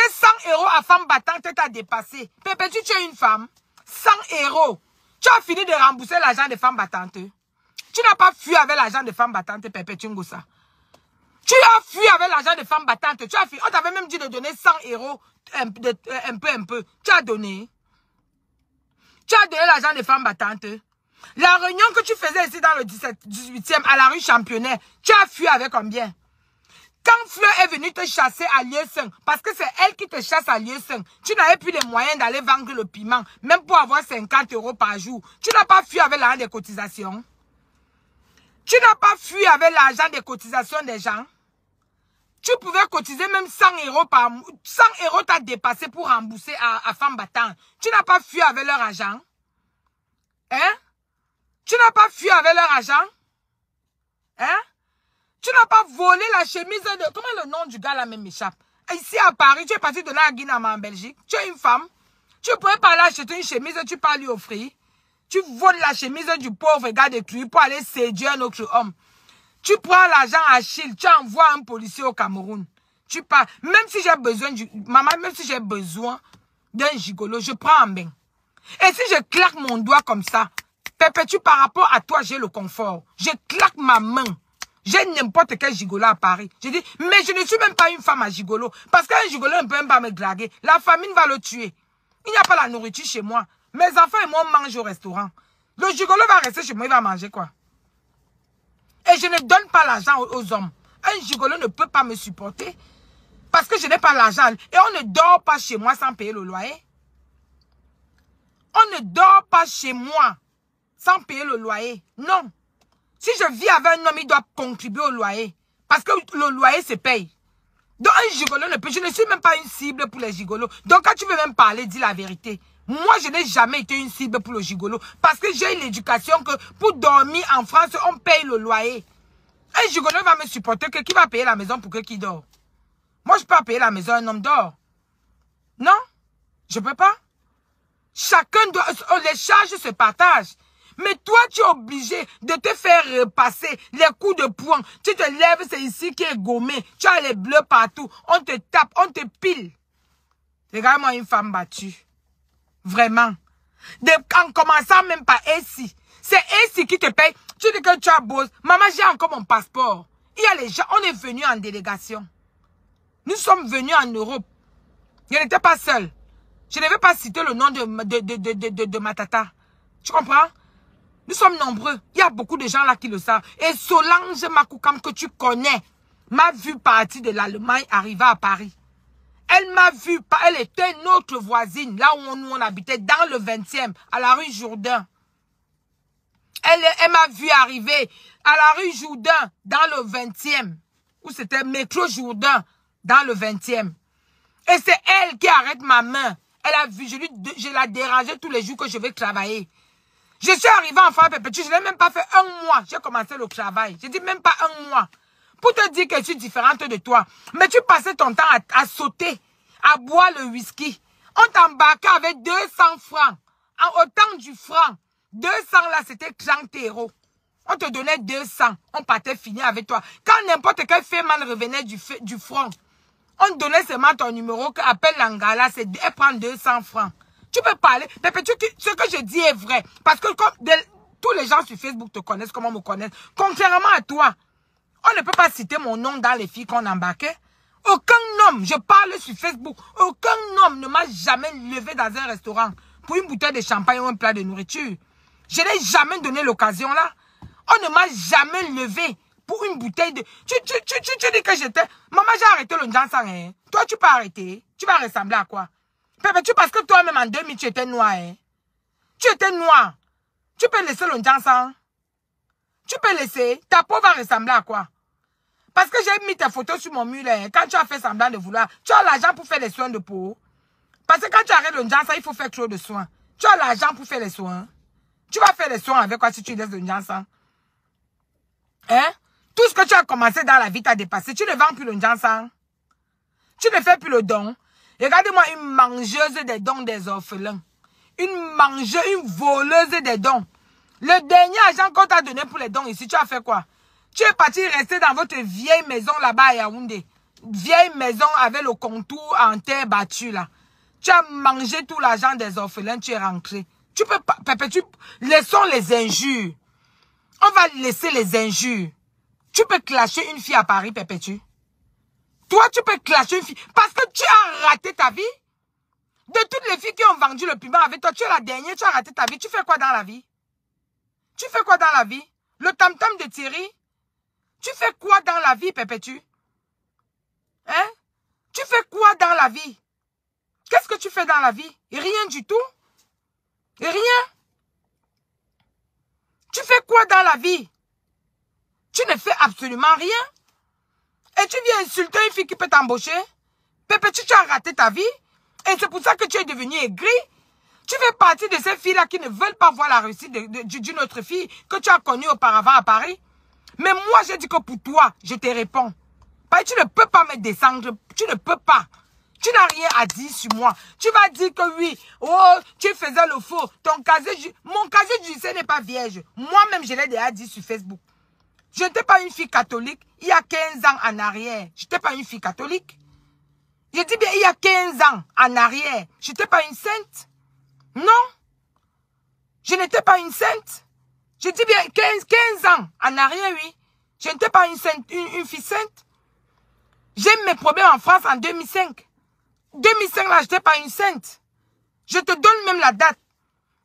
100 euros à femme battante t'a dépassé. Pépé, tu es une femme. 100 euros. Tu as fini de rembourser l'argent des femmes battantes. Tu n'as pas fui avec l'argent des femmes battantes, ça Tu as fui avec l'argent des femmes battantes. Tu as fui. On t'avait même dit de donner 100 euros, euh, un, peu, un peu. Tu as donné. Tu as donné l'argent des femmes battantes. La réunion que tu faisais ici dans le 17, 18e, à la rue Championnet, tu as fui avec combien quand Fleur est venue te chasser à Saint, parce que c'est elle qui te chasse à Saint, tu n'avais plus les moyens d'aller vendre le piment, même pour avoir 50 euros par jour. Tu n'as pas fui avec l'argent des cotisations. Tu n'as pas fui avec l'argent des cotisations des gens. Tu pouvais cotiser même 100 euros par mois. 100 euros t'as dépassé pour rembourser à, à battante. Tu n'as pas fui avec leur argent. Hein? Tu n'as pas fui avec leur argent. Hein? Tu n'as pas volé la chemise de... Comment le nom du gars là même m'échappe eh, Ici à Paris, tu es parti de là à Guinama en Belgique. Tu es une femme. Tu ne pourrais pas aller acheter une chemise, tu ne pas lui offrir. Tu voles la chemise du pauvre gars de détruit pour aller séduire un autre homme. Tu prends l'argent à Chile, tu envoies un policier au Cameroun. Tu pars. Même si j'ai besoin du... Maman, même si j'ai besoin d'un gigolo, je prends un bain. Et si je claque mon doigt comme ça, Pépé, tu par rapport à toi, j'ai le confort. Je claque ma main. J'ai n'importe quel gigolo à Paris. Je dis, mais je ne suis même pas une femme à gigolo. Parce qu'un gigolo ne peut même pas me glaguer. La famine va le tuer. Il n'y a pas la nourriture chez moi. Mes enfants et moi, on mange au restaurant. Le gigolo va rester chez moi, il va manger quoi Et je ne donne pas l'argent aux hommes. Un gigolo ne peut pas me supporter. Parce que je n'ai pas l'argent. Et on ne dort pas chez moi sans payer le loyer. On ne dort pas chez moi sans payer le loyer. Non. Si je vis avec un homme, il doit contribuer au loyer. Parce que le loyer se paye. Donc un gigolo ne peut... Je ne suis même pas une cible pour les gigolos. Donc quand tu veux même parler, dis la vérité. Moi, je n'ai jamais été une cible pour le gigolo. Parce que j'ai l'éducation que pour dormir en France, on paye le loyer. Un gigolo va me supporter que qui va payer la maison pour que qui dort. Moi, je peux pas payer la maison, un homme dort. Non, je peux pas. Chacun doit... Les charges se partagent. Mais toi, tu es obligé de te faire repasser les coups de poing. Tu te lèves, c'est ici qui est gommé. Tu as les bleus partout. On te tape, on te pile. Regarde-moi une femme battue. Vraiment. De, en commençant même par ici. C'est ici qui te paye. Tu dis que tu as beau. Maman, j'ai encore mon passeport. Il y a les gens, on est venus en délégation. Nous sommes venus en Europe. Je n'étais pas seule. Je ne vais pas citer le nom de, de, de, de, de ma tata. Tu comprends nous sommes nombreux. Il y a beaucoup de gens là qui le savent. Et Solange Makoukam, que tu connais, m'a vu partir de l'Allemagne, arriver à Paris. Elle m'a vu, elle était notre voisine, là où nous on habitait, dans le 20e, à la rue Jourdain. Elle, elle m'a vu arriver à la rue Jourdain, dans le 20e, où c'était métro Jourdain, dans le 20e. Et c'est elle qui arrête ma main. Elle a vu, je, lui, je la dérangeais tous les jours que je vais travailler. Je suis arrivé en France, je je l'ai même pas fait un mois. J'ai commencé le travail. Je dis même pas un mois. Pour te dire que je suis différente de toi. Mais tu passais ton temps à, sauter, à boire le whisky. On t'embarquait avec 200 francs. En autant du franc. 200 là, c'était 30 euros. On te donnait 200. On partait finir avec toi. Quand n'importe quel fait revenait du, du front, on donnait seulement ton numéro. Appelle l'angala, c'est elle prend 200 francs. Tu peux parler. ce que je dis est vrai. Parce que comme tous les gens sur Facebook te connaissent, comment me connaissent. Contrairement à toi, on ne peut pas citer mon nom dans les filles qu'on embarquait. Aucun homme, je parle sur Facebook, aucun homme ne m'a jamais levé dans un restaurant pour une bouteille de champagne ou un plat de nourriture. Je n'ai jamais donné l'occasion là. On ne m'a jamais levé pour une bouteille de... Tu, dis que j'étais... Maman, j'ai arrêté le sans rien. Toi, tu peux arrêter. Tu vas ressembler à quoi tu parce que toi-même en demi tu étais noir. Hein? Tu étais noir. Tu peux laisser le Tu peux laisser. Ta peau va ressembler à quoi Parce que j'ai mis tes photos sur mon mur. Hein? Quand tu as fait semblant de vouloir, tu as l'argent pour faire les soins de peau. Parce que quand tu arrêtes le il faut faire trop de soins. Tu as l'argent pour faire les soins. Tu vas faire les soins avec quoi si tu laisses le Hein Tout ce que tu as commencé dans la vie t'a dépassé. Tu ne vends plus le Tu ne fais plus le don. Regardez-moi une mangeuse des dons des orphelins. Une mangeuse, une voleuse des dons. Le dernier agent qu'on t'a donné pour les dons ici, tu as fait quoi Tu es parti rester dans votre vieille maison là-bas à Yaoundé. Vieille maison avec le contour en terre battue là. Tu as mangé tout l'argent des orphelins, tu es rentré. Tu peux pas, pépé, tu, laissons les injures. On va laisser les injures. Tu peux clasher une fille à Paris, perpétue toi, tu peux clasher une fille parce que tu as raté ta vie. De toutes les filles qui ont vendu le piment avec toi, tu es la dernière, tu as raté ta vie. Tu fais quoi dans la vie Tu fais quoi dans la vie Le tam-tam de Thierry Tu fais quoi dans la vie, Pépétu Hein Tu fais quoi dans la vie Qu'est-ce que tu fais dans la vie Rien du tout Rien Tu fais quoi dans la vie Tu ne fais absolument rien. Et tu viens insulter une fille qui peut t'embaucher Pepe, tu, as raté ta vie Et c'est pour ça que tu es devenu aigri Tu fais partie de ces filles-là qui ne veulent pas voir la réussite d'une autre fille que tu as connue auparavant à Paris. Mais moi, j'ai dit que pour toi, je te réponds. tu ne peux pas me descendre. Tu ne peux pas. Tu n'as rien à dire sur moi. Tu vas dire que oui, oh, tu faisais le faux. Ton casier, mon casier judiciaire n'est pas vierge. Moi-même, je l'ai déjà dit sur Facebook. Je n'étais pas une fille catholique il y a 15 ans en arrière. Je n'étais pas une fille catholique. Je dis bien il y a 15 ans en arrière. Je n'étais pas une sainte. Non. Je n'étais pas une sainte. Je dis bien 15, 15 ans en arrière, oui. Je n'étais pas une, sainte, une, fille sainte. J'ai mes problèmes en France en 2005. 2005, là, je n'étais pas une sainte. Je te donne même la date.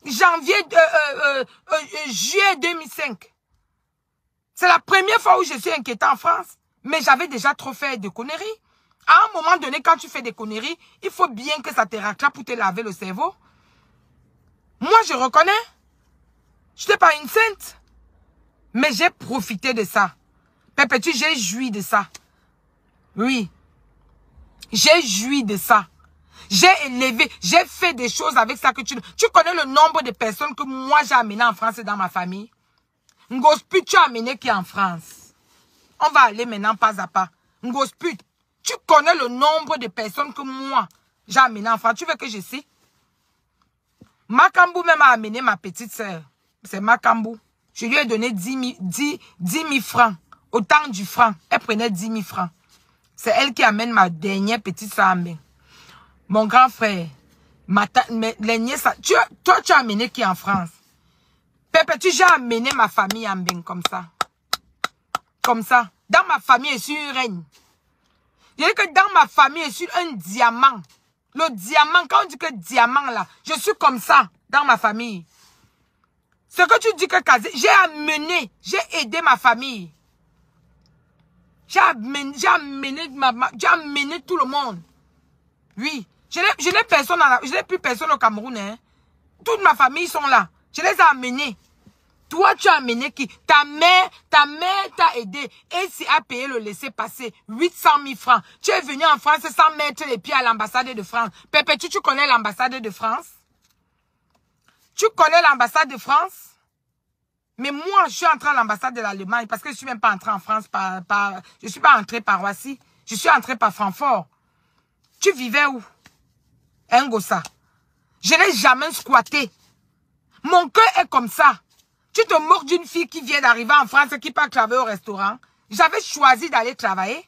Janvier, euh, euh, euh, juillet 2005. C'est la première fois où je suis inquiétée en France. Mais j'avais déjà trop fait de conneries. À un moment donné, quand tu fais des conneries, il faut bien que ça te rattrape pour te laver le cerveau. Moi, je reconnais. Je n'étais pas une sainte. Mais j'ai profité de ça. Perpétue, j'ai joui de ça. Oui. J'ai joui de ça. J'ai élevé, j'ai fait des choses avec ça que tu... Tu connais le nombre de personnes que moi j'ai amenées en France et dans ma famille Ngosput, tu as amené qui en France On va aller maintenant pas à pas. Ngosput, tu connais le nombre de personnes que moi, j'ai amené en France. Tu veux que je sais Makambu même a amené ma petite sœur. C'est Makambu. Je lui ai donné 10 000, francs. Autant du franc. Elle prenait 10 000 francs. C'est elle qui amène ma dernière petite sœur Mon grand frère, ma tu, toi, tu as amené qui en France j'ai amené ma famille à bien comme ça. Comme ça. Dans ma famille, je suis une reine. Je dis que dans ma famille, je suis un diamant. Le diamant, quand on dit que diamant là, je suis comme ça dans ma famille. Ce que tu dis que j'ai amené, j'ai aidé ma famille. J'ai amené, tout le monde. Oui. Je n'ai plus personne au Cameroun, hein. Toute ma famille sont là. Je les ai amenés. Toi, tu as amené qui Ta mère, ta mère t'a aidé. Et s'est à payer le laisser-passer, 800 000 francs. Tu es venu en France sans mettre les pieds à l'ambassade de France. Pépé, tu connais l'ambassade de France Tu connais l'ambassade de France mais moi, je suis entré à l'ambassade de l'Allemagne parce que je ne suis même pas entré en France par, par je suis pas entré par Roissy. Je suis entré par Francfort. Tu vivais où? Ngossa. Hein, je n'ai jamais squatté. Mon cœur est comme ça. Tu te moques d'une fille qui vient d'arriver en France, et qui part travailler au restaurant. J'avais choisi d'aller travailler.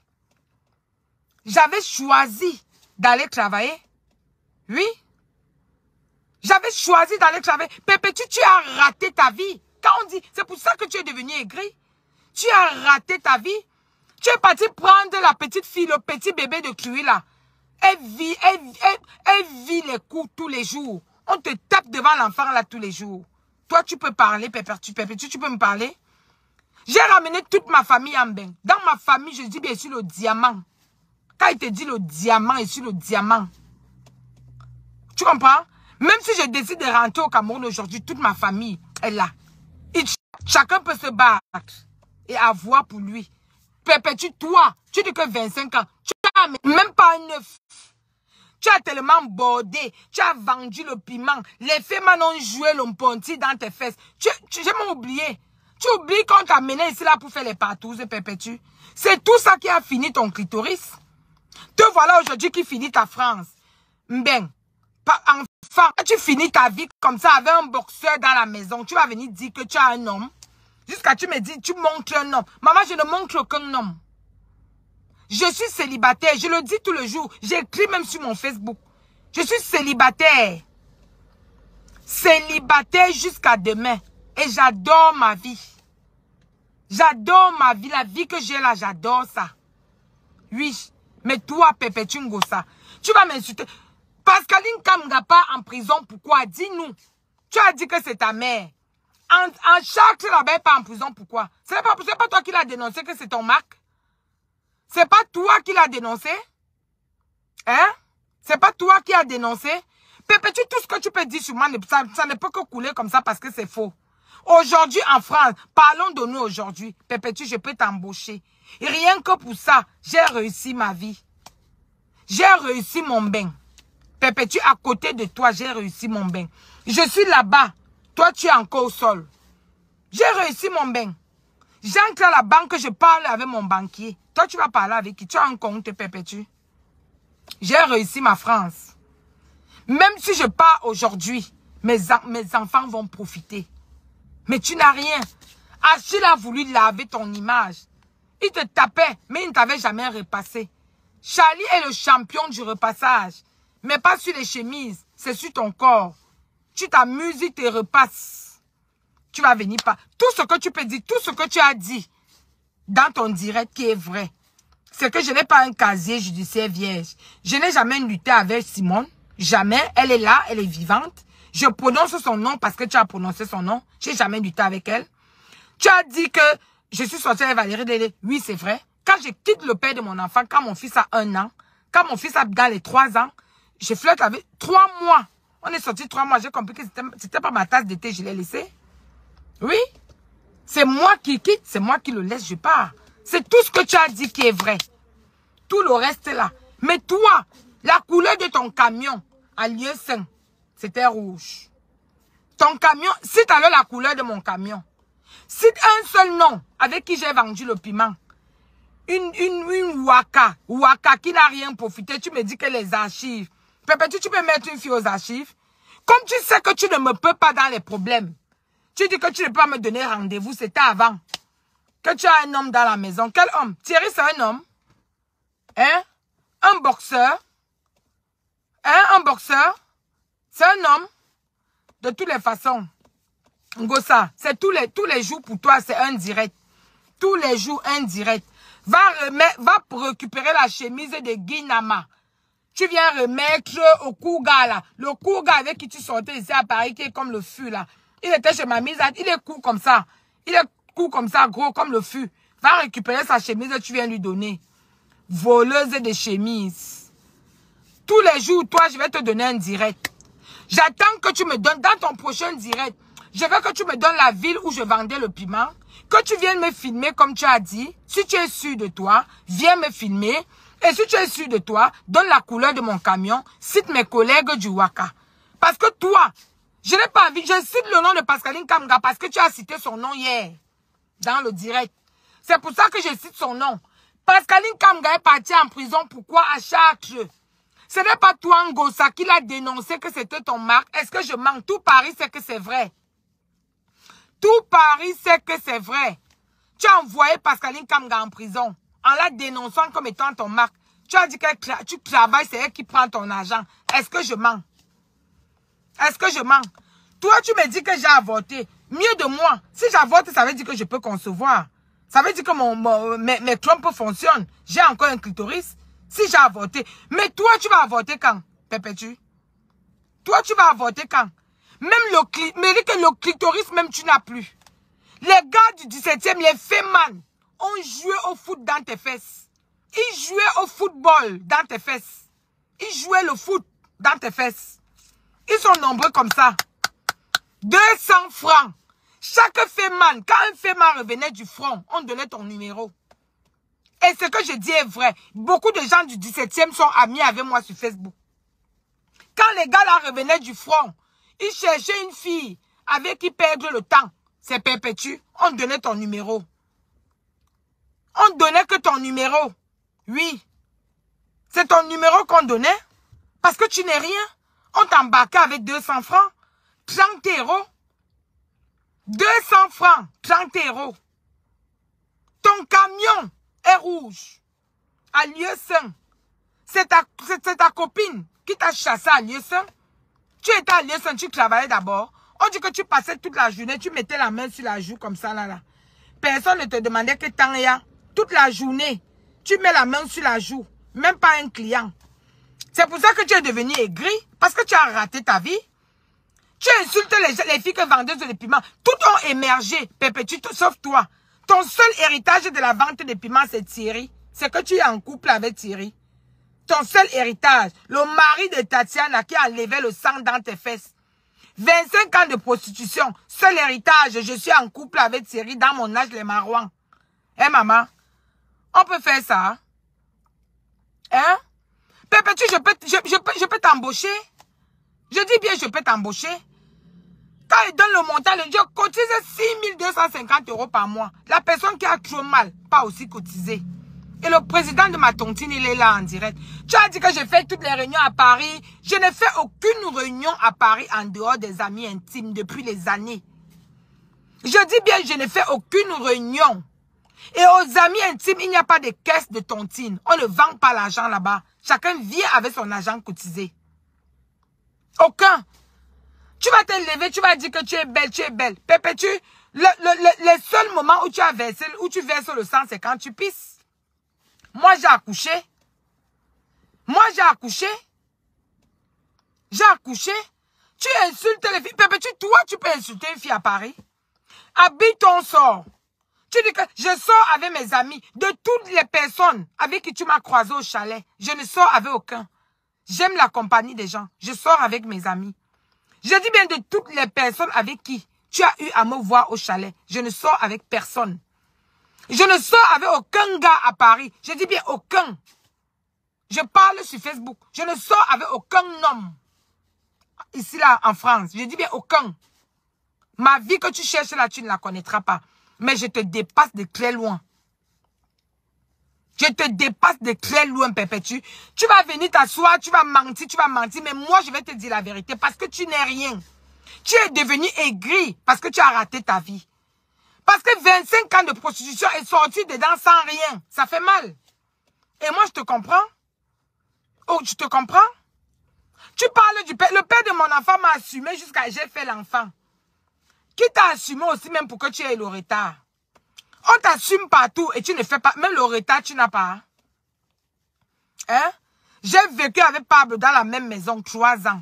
J'avais choisi d'aller travailler. Oui. J'avais choisi d'aller travailler. Pépé, tu, as raté ta vie. Quand on dit, c'est pour ça que tu es devenu aigri. Tu as raté ta vie. Tu es parti prendre la petite fille, le petit bébé de Kui là. Elle vit, elle vit les coups tous les jours. On te tape devant l'enfant là tous les jours. Toi, tu peux parler, pépère, tu, tu, peux me parler J'ai ramené toute ma famille en bain. Dans ma famille, je dis, bien sûr, le diamant. Quand il te dit le diamant, je suis le diamant. Tu comprends Même si je décide de rentrer au Cameroun aujourd'hui, toute ma famille est là. chacun peut se battre et avoir pour lui. tu, toi Tu dis que 25 ans. Tu n'as même pas un neuf tu as tellement bordé. Tu as vendu le piment. Les femmes ont joué le ponti dans tes fesses. Tu, tu j'ai même oublié. Tu oublies qu'on t'a mené ici là pour faire les et perpétues. C'est tout ça qui a fini ton clitoris. Te voilà aujourd'hui qui finit ta France. Ben, enfant, tu finis ta vie comme ça avec un boxeur dans la maison. Tu vas venir dire que tu as un homme. Jusqu'à tu me dis, tu montres un homme. Maman, je ne montre aucun homme. Je suis célibataire. Je le dis tout le jour. J'écris même sur mon Facebook. Je suis célibataire. Célibataire jusqu'à demain. Et j'adore ma vie. J'adore ma vie. La vie que j'ai là, j'adore ça. Oui. Mais toi, Pepe ça. tu vas m'insulter. Pascaline Kamga pas en prison, pourquoi Dis-nous. Tu as dit que c'est ta mère. En, en chaque là pas en prison, pourquoi Ce n'est pas, pas toi qui l'as dénoncé que c'est ton marque. C'est pas toi qui l'as dénoncé. Hein? C'est pas toi qui l'as dénoncé. Pépétu, tout ce que tu peux dire sur moi, ça, ne peut que couler comme ça parce que c'est faux. Aujourd'hui en France, parlons de nous aujourd'hui. Perpétue, je peux t'embaucher. rien que pour ça, j'ai réussi ma vie. J'ai réussi mon bain. Perpétue, à côté de toi, j'ai réussi mon bain. Je suis là-bas. Toi, tu es encore au sol. J'ai réussi mon bain. J'entre à la banque, je parle avec mon banquier. Toi, tu vas parler avec qui Tu as un compte perpétuel. J'ai réussi ma France. Même si je pars aujourd'hui, mes, mes enfants vont profiter. Mais tu n'as rien. Achille a voulu laver ton image. Il te tapait, mais il ne t'avait jamais repassé. Charlie est le champion du repassage. Mais pas sur les chemises, c'est sur ton corps. Tu t'amuses, il te repasse tu vas venir pas. Tout ce que tu peux dire, tout ce que tu as dit dans ton direct qui est vrai, c'est que je n'ai pas un casier judiciaire vierge. Je n'ai jamais lutté avec Simone. Jamais. Elle est là, elle est vivante. Je prononce son nom parce que tu as prononcé son nom. Je n'ai jamais lutté avec elle. Tu as dit que je suis sortie avec Valérie Délé. Oui, c'est vrai. Quand je quitte le père de mon enfant, quand mon fils a un an, quand mon fils a dans les trois ans, je flirte avec trois mois. On est sorti trois mois. J'ai compris que c'était pas ma tasse d'été. Je l'ai laissé. Oui. C'est moi qui quitte, c'est moi qui le laisse, je pars. C'est tout ce que tu as dit qui est vrai. Tout le reste là. Mais toi, la couleur de ton camion à lieu saint, c'était rouge. Ton camion, cite alors la couleur de mon camion. Cite un seul nom avec qui j'ai vendu le piment. Une, une, une waka, waka qui n'a rien profité. Tu me dis que les archives. Pepe, tu peux mettre une fille aux archives. Comme tu sais que tu ne me peux pas dans les problèmes. Tu dis que tu ne peux pas me donner rendez-vous, c'était avant. Que tu as un homme dans la maison. Quel homme Thierry, c'est un homme. Hein Un boxeur. Hein Un boxeur. C'est un homme. De toutes les façons. ça c'est tous les, tous les jours pour toi, c'est un direct. Tous les jours, un direct. Va, va récupérer la chemise de Guinama. Tu viens remettre au Kouga, là. Le Kouga avec qui tu sortais ici à Paris, qui est comme le fût, là. Il était chez ma mise, il est court comme ça. Il est court comme ça, gros, comme le fût. Va récupérer sa chemise et tu viens lui donner. Voleuse de chemises. Tous les jours, toi, je vais te donner un direct. J'attends que tu me donnes, dans ton prochain direct, je veux que tu me donnes la ville où je vendais le piment. Que tu viennes me filmer comme tu as dit. Si tu es sûr de toi, viens me filmer. Et si tu es sûr de toi, donne la couleur de mon camion. Cite mes collègues du Waka. Parce que toi, je n'ai pas envie. Je cite le nom de Pascaline Kamga parce que tu as cité son nom hier dans le direct. C'est pour ça que je cite son nom. Pascaline Kamga est partie en prison. Pourquoi à Chartres Ce n'est pas toi, Ngosa, qui l'a dénoncé que c'était ton marque. Est-ce que je mens? Tout Paris sait que c'est vrai. Tout Paris sait que c'est vrai. Tu as envoyé Pascaline Kamga en prison en la dénonçant comme étant ton marque. Tu as dit que tu travailles, c'est elle qui prend ton argent. Est-ce que je mens est-ce que je mens Toi, tu me dis que j'ai avorté. Mieux de moi. Si j'avorte, ça veut dire que je peux concevoir. Ça veut dire que mon, mes, trompes fonctionnent. J'ai encore un clitoris. Si j'ai avorté. Mais toi, tu vas avorter quand, Pépé-tu Toi, tu vas avorter quand Même le, mais que le clitoris, même tu n'as plus. Les gars du 17e, les femmes ont joué au foot dans tes fesses. Ils jouaient au football dans tes fesses. Ils jouaient le foot dans tes fesses. Ils sont nombreux comme ça. 200 francs. Chaque féman, quand un féman revenait du front, on donnait ton numéro. Et ce que je dis est vrai. Beaucoup de gens du 17e sont amis avec moi sur Facebook. Quand les gars là revenaient du front, ils cherchaient une fille avec qui perdre le temps. C'est perpétu. On donnait ton numéro. On donnait que ton numéro. Oui. C'est ton numéro qu'on donnait. Parce que tu n'es rien. On t'embarquait avec 200 francs, 30 euros. 200 francs, 30 euros. Ton camion est rouge. À lieu saint. C'est ta, copine qui t'a chassé à lieu saint. Tu étais à lieu saint, tu travaillais d'abord. On dit que tu passais toute la journée, tu mettais la main sur la joue comme ça, là, là. Personne ne te demandait que tant y Toute la journée, tu mets la main sur la joue. Même pas un client. C'est pour ça que tu es devenu aigri, parce que tu as raté ta vie. Tu insultes les, les filles que vendeuses de piments. Tout ont émergé, tu tout, sauf toi. Ton seul héritage de la vente de piments, c'est Thierry. C'est que tu es en couple avec Thierry. Ton seul héritage, le mari de Tatiana qui a levé le sang dans tes fesses. 25 ans de prostitution, seul héritage, je suis en couple avec Thierry dans mon âge, les marouans. Eh maman, on peut faire ça, hein? je peux, t'embaucher. Je dis bien, je peux t'embaucher. Quand il donne le montant, le Dieu cotise 6 250 euros par mois. La personne qui a trop mal, pas aussi cotisé. Et le président de ma tontine, il est là en direct. Tu as dit que j'ai fait toutes les réunions à Paris. Je ne fais aucune réunion à Paris en dehors des amis intimes depuis les années. Je dis bien, je n'ai fait aucune réunion et aux amis intimes, il n'y a pas de caisse de tontine. On ne vend pas l'argent là-bas. Chacun vit avec son argent cotisé. Aucun. Tu vas te lever, tu vas dire que tu es belle, tu es belle. Pépé, tu, le, seul moment où tu as où tu verses le sang, c'est quand tu pisses. Moi, j'ai accouché. Moi, j'ai accouché. J'ai accouché. Tu insultes les filles. Pépé, tu, toi, tu peux insulter une fille à Paris. Habite ton sort que je sors avec mes amis. De toutes les personnes avec qui tu m'as croisé au chalet, je ne sors avec aucun. J'aime la compagnie des gens. Je sors avec mes amis. Je dis bien de toutes les personnes avec qui tu as eu à me voir au chalet. Je ne sors avec personne. Je ne sors avec aucun gars à Paris. Je dis bien aucun. Je parle sur Facebook. Je ne sors avec aucun homme. Ici, là, en France. Je dis bien aucun. Ma vie que tu cherches là, tu ne la connaîtras pas mais je te dépasse de très loin. Je te dépasse de très loin, perpétue. Tu vas venir t'asseoir, tu vas mentir, tu vas mentir, mais moi, je vais te dire la vérité parce que tu n'es rien. Tu es devenu aigri parce que tu as raté ta vie. Parce que 25 ans de prostitution et sorti dedans sans rien, ça fait mal. Et moi, je te comprends. Oh, tu te comprends? Tu parles du père. Le père de mon enfant m'a assumé jusqu'à j'ai fait l'enfant qui t'a assumé aussi même pour que tu aies le retard. On t'assume partout et tu ne fais pas. Même le retard, tu n'as pas. Hein? J'ai vécu avec Pablo dans la même maison trois ans.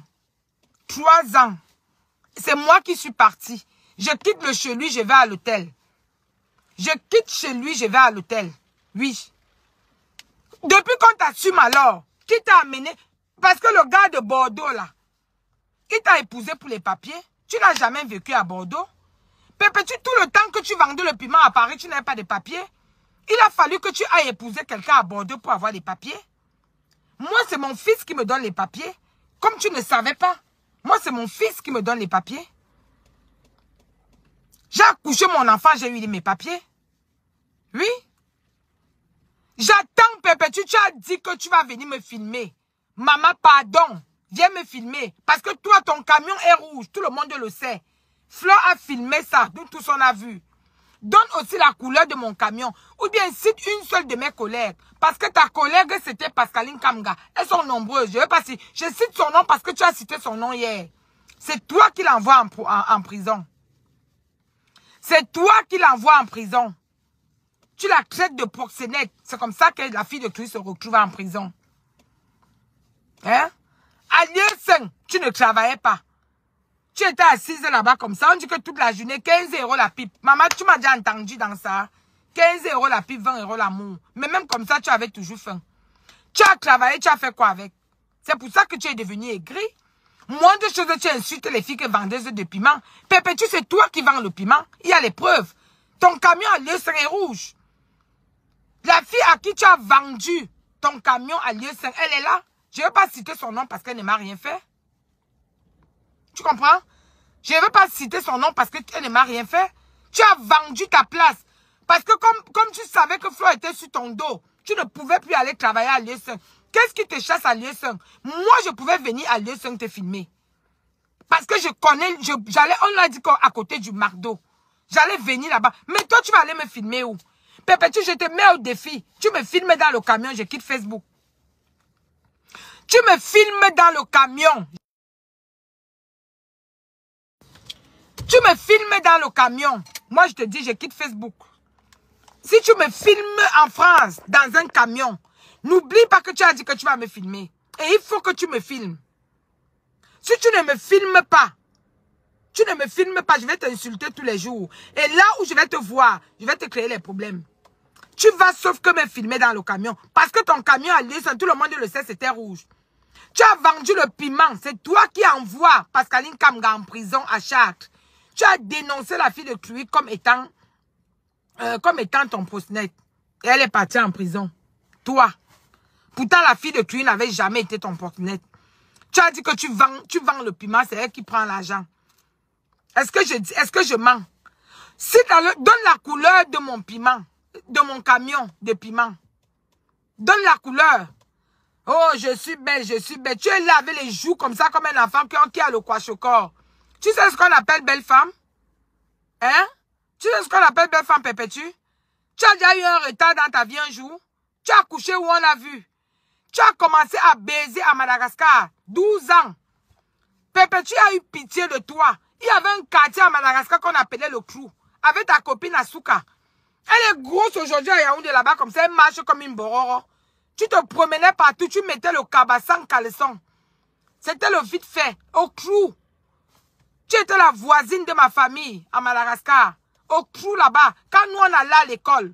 Trois ans. C'est moi qui suis partie. Je quitte le chez lui, je vais à l'hôtel. Je quitte chez lui, je vais à l'hôtel. Oui. Depuis qu'on t'assume alors, qui t'a amené? Parce que le gars de Bordeaux là, il t'a épousé pour les papiers? Tu n'as jamais vécu à Bordeaux Pépé, tu, tout le temps que tu vendais le piment à Paris, tu n'avais pas de papiers Il a fallu que tu ailles épouser quelqu'un à Bordeaux pour avoir des papiers Moi, c'est mon fils qui me donne les papiers. Comme tu ne savais pas. Moi, c'est mon fils qui me donne les papiers. J'ai accouché mon enfant, j'ai eu mes papiers. Oui J'attends, Pépé, tu, tu as dit que tu vas venir me filmer. Maman, pardon viens me filmer. Parce que toi, ton camion est rouge, tout le monde le sait. Fleur a filmé ça, nous tous on a vu. Donne aussi la couleur de mon camion. Ou bien cite une seule de mes collègues. Parce que ta collègue, c'était Pascaline Kamga. Elles sont nombreuses. Je, veux pas si... je cite son nom parce que tu as cité son nom hier. C'est toi qui l'envoie en, prison. C'est toi qui l'envoie en prison. Tu la traites de proxénète. C'est comme ça que la fille de Christ se retrouve en prison. Hein? À tu ne travaillais pas. Tu étais assise là-bas comme ça. On dit que toute la journée, 15 euros la pipe. Maman, tu m'as déjà entendu dans ça. 15 euros la pipe, 20 euros l'amour. Mais même comme ça, tu avais toujours faim. Tu as travaillé, tu as fait quoi avec C'est pour ça que tu es devenu aigri. Moins de choses, tu insultes les filles qui vendeuses de piment. Pépé, tu c'est toi qui vends le piment. Il y a les preuves. Ton camion à lieu est rouge. La fille à qui tu as vendu ton camion à lieu elle est là. Je ne vais pas citer son nom parce qu'elle ne m'a rien fait. Tu comprends Je ne veux pas citer son nom parce qu'elle ne m'a rien fait. Tu as vendu ta place. Parce que comme, comme tu savais que Flo était sur ton dos, tu ne pouvais plus aller travailler à lieu Qu'est-ce qui te chasse à lieu Moi, je pouvais venir à lieu te filmer. Parce que je connais, j'allais, on l'a dit à côté du Mardo. J'allais venir là-bas. Mais toi, tu vas aller me filmer où Pépé, tu, je te mets au défi. Tu me filmes dans le camion, je quitte Facebook. Tu me filmes dans le camion. Tu me filmes dans le camion. Moi, je te dis, je quitte Facebook. Si tu me filmes en France, dans un camion, n'oublie pas que tu as dit que tu vas me filmer. Et il faut que tu me filmes. Si tu ne me filmes pas, tu ne me filmes pas, je vais t'insulter tous les jours. Et là où je vais te voir, je vais te créer les problèmes. Tu vas sauf que me filmer dans le camion. Parce que ton camion a lieu, tout le monde le sait, c'était rouge. Tu as vendu le piment. C'est toi qui envoies Pascaline Kamga en prison à Chartres. Tu as dénoncé la fille de Cluy comme étant, euh, comme étant ton prosnette. Et elle est partie en prison. Toi. Pourtant, la fille de Cluy n'avait jamais été ton prosnette. Tu as dit que tu vends, tu vends le piment, c'est elle qui prend l'argent. Est-ce que je est-ce que je mens? Si donne la couleur de mon piment, de mon camion de piment. Donne la couleur. Oh, je suis belle, je suis belle. Tu es lavé les joues comme ça, comme un enfant qui a le quoi corps. Tu sais ce qu'on appelle belle femme? Hein? Tu sais ce qu'on appelle belle femme Pépé, Tu as déjà eu un retard dans ta vie un jour? Tu as couché où on a vu? Tu as commencé à baiser à Madagascar, 12 ans. tu a eu pitié de toi. Il y avait un quartier à Madagascar qu'on appelait le clou. Avec ta copine Asuka. Elle est grosse aujourd'hui à Yaoundé là-bas comme ça. Elle marche comme une bororo. Tu te promenais partout, tu mettais le cabas sans caleçon. C'était le vite fait, au crew. Tu étais la voisine de ma famille à Madagascar, au crew là-bas. Quand nous on allait à l'école,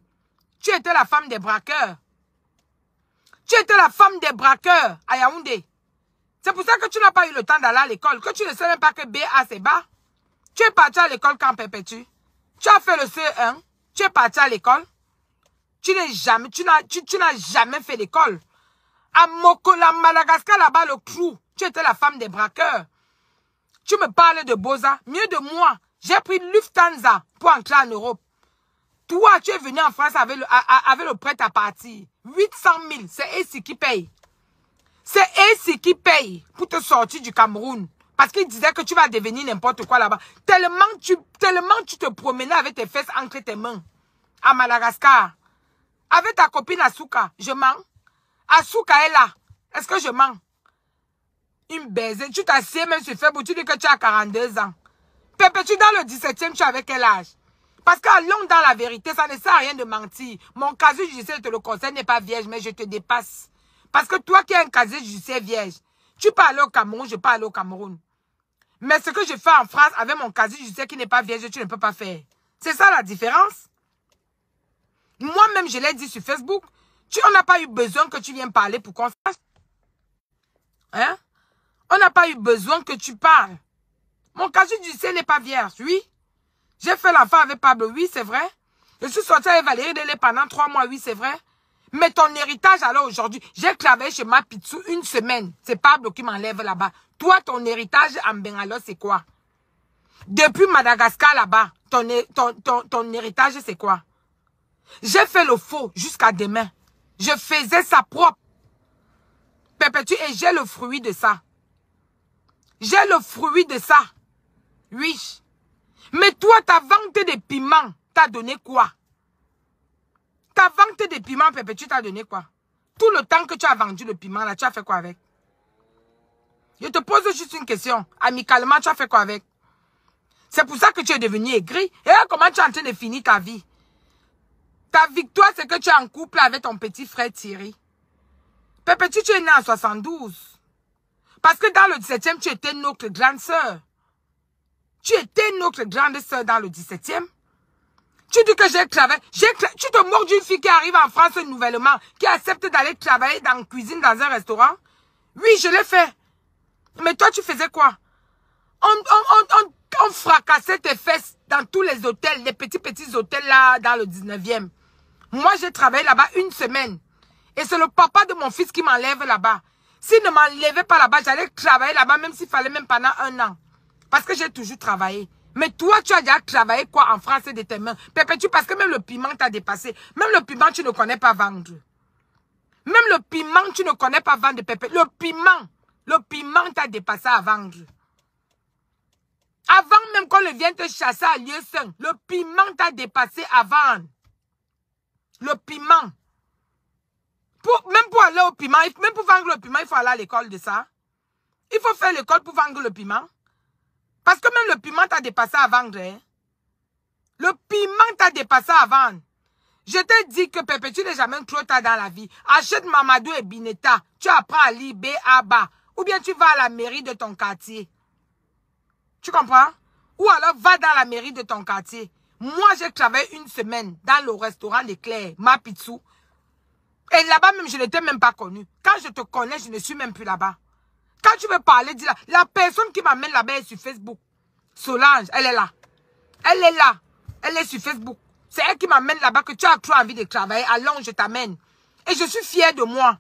tu étais la femme des braqueurs. Tu étais la femme des braqueurs à Yaoundé. C'est pour ça que tu n'as pas eu le temps d'aller à l'école, que tu ne savais même pas que BA c'est bas. Tu es parti à l'école quand perpétue. Tu as fait le CE1, tu es parti à l'école. Tu n'es jamais, tu n'as, jamais fait l'école. À Mokola, Madagascar, là-bas, le trou. tu étais la femme des braqueurs. Tu me parlais de Boza, mieux de moi. J'ai pris Lufthansa pour entrer en Europe. Toi, tu es venu en France avec le, avec prêt à partir. 800 000, c'est ici qui paye. C'est ici qui paye pour te sortir du Cameroun. Parce qu'il disait que tu vas devenir n'importe quoi là-bas. Tellement tu, tellement tu te promenais avec tes fesses entre tes mains à Madagascar. Avec ta copine Asuka, je mens. Asuka est là. Est-ce que je mens Une baiser. Tu t'assieds même sur Facebook, tu dis que tu as 42 ans. Pepe, tu es dans le 17e, tu es avec quel âge Parce qu'allons dans la vérité, ça ne sert à rien de mentir. Mon casier judiciaire te le conseille, n'est pas vierge, mais je te dépasse. Parce que toi qui as un casier judiciaire vierge, tu parles au Cameroun, je parle au Cameroun. Mais ce que je fais en France avec mon casier judiciaire qui n'est pas vierge, tu ne peux pas faire. C'est ça la différence. Moi-même, je l'ai dit sur Facebook. Tu, on n'a pas eu besoin que tu viennes parler pour qu'on fasse. Hein? On n'a pas eu besoin que tu parles. Mon casus du ciel n'est pas vierge, oui. J'ai fait l'affaire avec Pablo, oui, c'est vrai. Je suis sortie avec Valérie Délé pendant trois mois, oui, c'est vrai. Mais ton héritage, alors aujourd'hui, j'ai clavé chez Mapitsu une semaine. C'est Pablo qui m'enlève là-bas. Toi, ton héritage en alors, c'est quoi Depuis Madagascar là-bas, ton, ton héritage, c'est quoi j'ai fait le faux jusqu'à demain. Je faisais ça propre. Perpétue et j'ai le fruit de ça. J'ai le fruit de ça. Oui. Mais toi, ta vente des piments. T'as donné quoi? Ta vente des piments, Perpétue, t'as donné quoi? Tout le temps que tu as vendu le piment, là, tu as fait quoi avec? Je te pose juste une question. Amicalement, tu as fait quoi avec? C'est pour ça que tu es devenu aigri. Et comment tu es en train de finir ta vie? Ta victoire, c'est que tu es en couple avec ton petit frère Thierry. Petit, tu es né en 72. Parce que dans le 17e, tu étais notre grande sœur. Tu étais notre grande sœur dans le 17e. Tu dis que j'ai travaillé. Tu te moques d'une fille qui arrive en France nouvellement, qui accepte d'aller travailler dans la cuisine, dans un restaurant. Oui, je l'ai fait. Mais toi, tu faisais quoi on, on, fracassait tes fesses dans tous les hôtels, les petits, petits hôtels là, dans le 19e. Moi, j'ai travaillé là-bas une semaine. Et c'est le papa de mon fils qui m'enlève là-bas. S'il ne m'enlevait pas là-bas, j'allais travailler là-bas même s'il fallait même pendant un an. Parce que j'ai toujours travaillé. Mais toi, tu as déjà travaillé quoi en France de tes mains tu... parce que même le piment t'a dépassé. Même le piment, tu ne connais pas vendre. Même le piment, tu ne connais pas vendre, Pépé. Le piment, le piment t'a dépassé à vendre. Avant même qu'on le vienne te chasser à lieu saint, le piment t'a dépassé à vendre. Le piment. même pour aller au piment, même pour vendre le piment, il faut aller à l'école de ça. Il faut faire l'école pour vendre le piment. Parce que même le piment t'a dépassé à vendre. Hein. Le piment t'a dépassé à vendre. Je t'ai dit que tu n'es jamais trop tard dans la vie. Achète Mamadou et Bineta. Tu apprends à lire à bas Ou bien tu vas à la mairie de ton quartier. Tu comprends? Ou alors va dans la mairie de ton quartier. Moi, j'ai travaillé une semaine dans le restaurant d'éclair, Mapitsu. Et là-bas même, je n'étais même pas connu. Quand je te connais, je ne suis même plus là-bas. Quand tu veux parler, dis-la. La personne qui m'amène là-bas est sur Facebook. Solange, elle est là. Elle est là. Elle est sur Facebook. C'est elle qui m'amène là-bas que tu as trop envie de travailler. Allons, je t'amène. Et je suis fière de moi.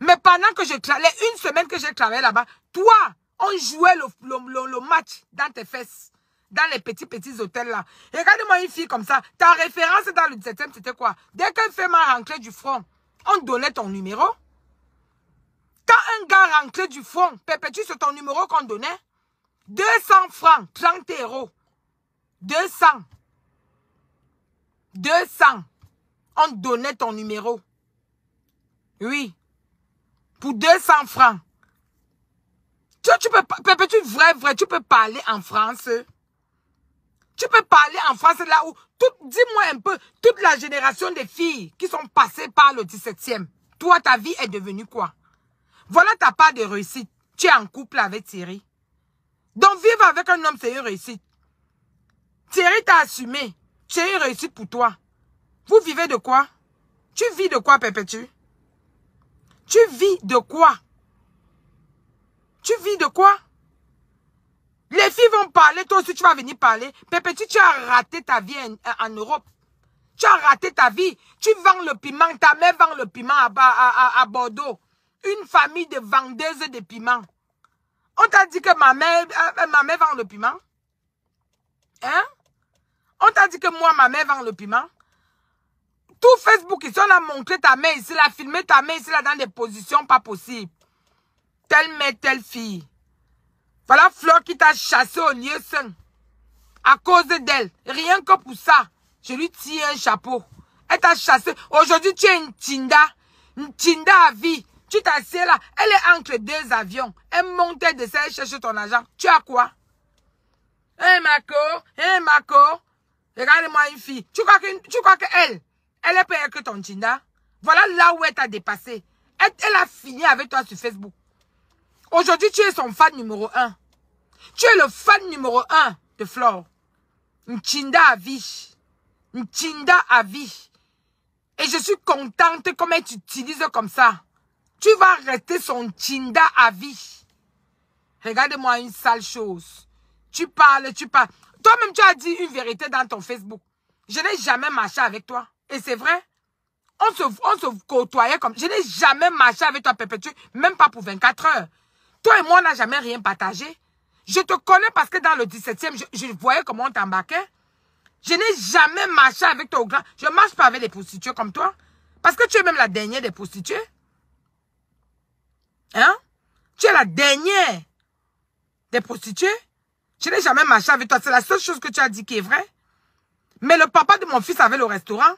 Mais pendant que je travaillais, une semaine que j'ai travaillé là-bas, toi, on jouait le match dans tes fesses dans les petits, petits hôtels là. Regarde-moi une fille comme ça. Ta référence dans le 17e, c'était quoi Dès qu'un femme rentré du front, on donnait ton numéro. Quand un gars rentrait du front, perpétue c'est ton numéro qu'on donnait. 200 francs, 30 euros. 200. 200. On donnait ton numéro. Oui. Pour 200 francs. Tu, tu peux, peux, vrai, vrai, tu peux parler en France. Tu peux parler en France là où, dis-moi un peu, toute la génération des filles qui sont passées par le 17e, toi, ta vie est devenue quoi Voilà ta part de réussite. Tu es en couple avec Thierry. Donc, vivre avec un homme, c'est une réussite. Thierry t'a assumé. C'est une réussite pour toi. Vous vivez de quoi Tu vis de quoi, Perpétue Tu vis de quoi Tu vis de quoi les filles vont parler, toi aussi tu vas venir parler. Pépé, tu as raté ta vie en, Europe. Tu as raté ta vie. Tu vends le piment, ta mère vend le piment à, à, à, Bordeaux. Une famille de vendeuses de piments. On t'a dit que ma mère, euh, ma mère vend le piment Hein On t'a dit que moi, ma mère vend le piment Tout Facebook ici, on a montré ta mère ici, on a filmé ta mère ici, là, dans des positions pas possibles. Telle mère, telle fille. Voilà Flo qui t'a chassé au lieu À cause d'elle. Rien que pour ça. Je lui tiens un chapeau. Elle t'a chassé. Aujourd'hui, tu es une Tinda. Une Tinda à vie. Tu t'assieds là. Elle est entre deux avions. Elle montait de ça. Elle cherche ton argent. Tu as quoi? Hé, hein, Marco. Hé, hein, Marco. Regarde-moi une fille. Tu crois qu'elle, elle est père que ton Tinda? Voilà là où elle t'a dépassé. elle a fini avec toi sur Facebook. Aujourd'hui, tu es son fan numéro un. Tu es le fan numéro un de Flore. tinda à vie. tinda à vie. Et je suis contente comment tu utilises comme ça. Tu vas rester son tinda à vie. Regarde-moi une sale chose. Tu parles, tu parles. Toi-même, tu as dit une vérité dans ton Facebook. Je n'ai jamais marché avec toi. Et c'est vrai. On se, on côtoyait comme... Je n'ai jamais marché avec toi, perpétue Même pas pour 24 heures. Toi et moi, on n'a jamais rien partagé. Je te connais parce que dans le 17e, je, voyais comment on t'embarquait. Je n'ai jamais marché avec toi au grand. Je ne marche pas avec des prostituées comme toi. Parce que tu es même la dernière des prostituées. Hein? Tu es la dernière des prostituées. Je n'ai jamais marché avec toi. C'est la seule chose que tu as dit qui est vraie. Mais le papa de mon fils avait le restaurant.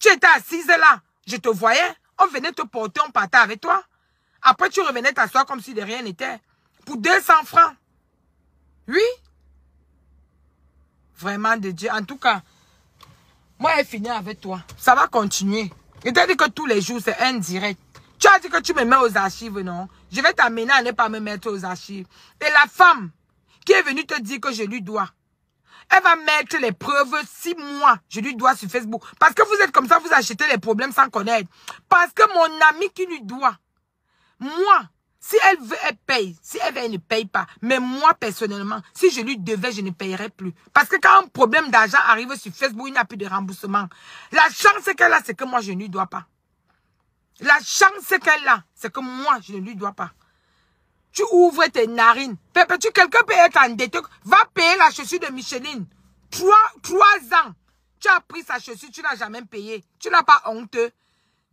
Tu étais assise là. Je te voyais. On venait te porter, on partait avec toi. Après, tu revenais t'asseoir comme si de rien n'était. Pour 200 francs. Oui. Vraiment de Dieu. En tout cas, moi, elle finit avec toi. Ça va continuer. Je t'ai dit que tous les jours, c'est indirect. Tu as dit que tu me mets aux archives, non Je vais t'amener à ne pas me mettre aux archives. Et la femme qui est venue te dire que je lui dois, elle va mettre les preuves si moi, je lui dois sur Facebook. Parce que vous êtes comme ça, vous achetez les problèmes sans connaître. Parce que mon ami qui lui doit, moi, si elle veut, elle paye. Si elle veut, elle ne paye pas. Mais moi, personnellement, si je lui devais, je ne payerais plus. Parce que quand un problème d'argent arrive sur Facebook, il n'y a plus de remboursement. La chance qu'elle a, c'est que moi, je ne lui dois pas. La chance qu'elle a, c'est que moi, je ne lui dois pas. Tu ouvres tes narines. Tu, quelqu'un peut être endetté. Va payer la chaussure de Micheline. Trois, trois ans. Tu as pris sa chaussure, tu n'as jamais payé. Tu n'as pas honteux.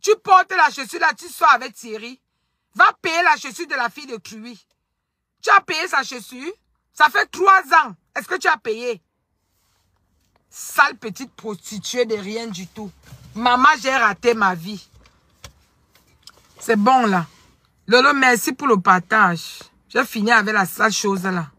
Tu portes la chaussure là, tu sors avec Thierry. Va payer la chaussure de la fille de cui Tu as payé sa chaussure Ça fait trois ans. Est-ce que tu as payé Sale petite prostituée de rien du tout. Maman, j'ai raté ma vie. C'est bon, là. Lolo, merci pour le partage. J'ai fini avec la sale chose, là.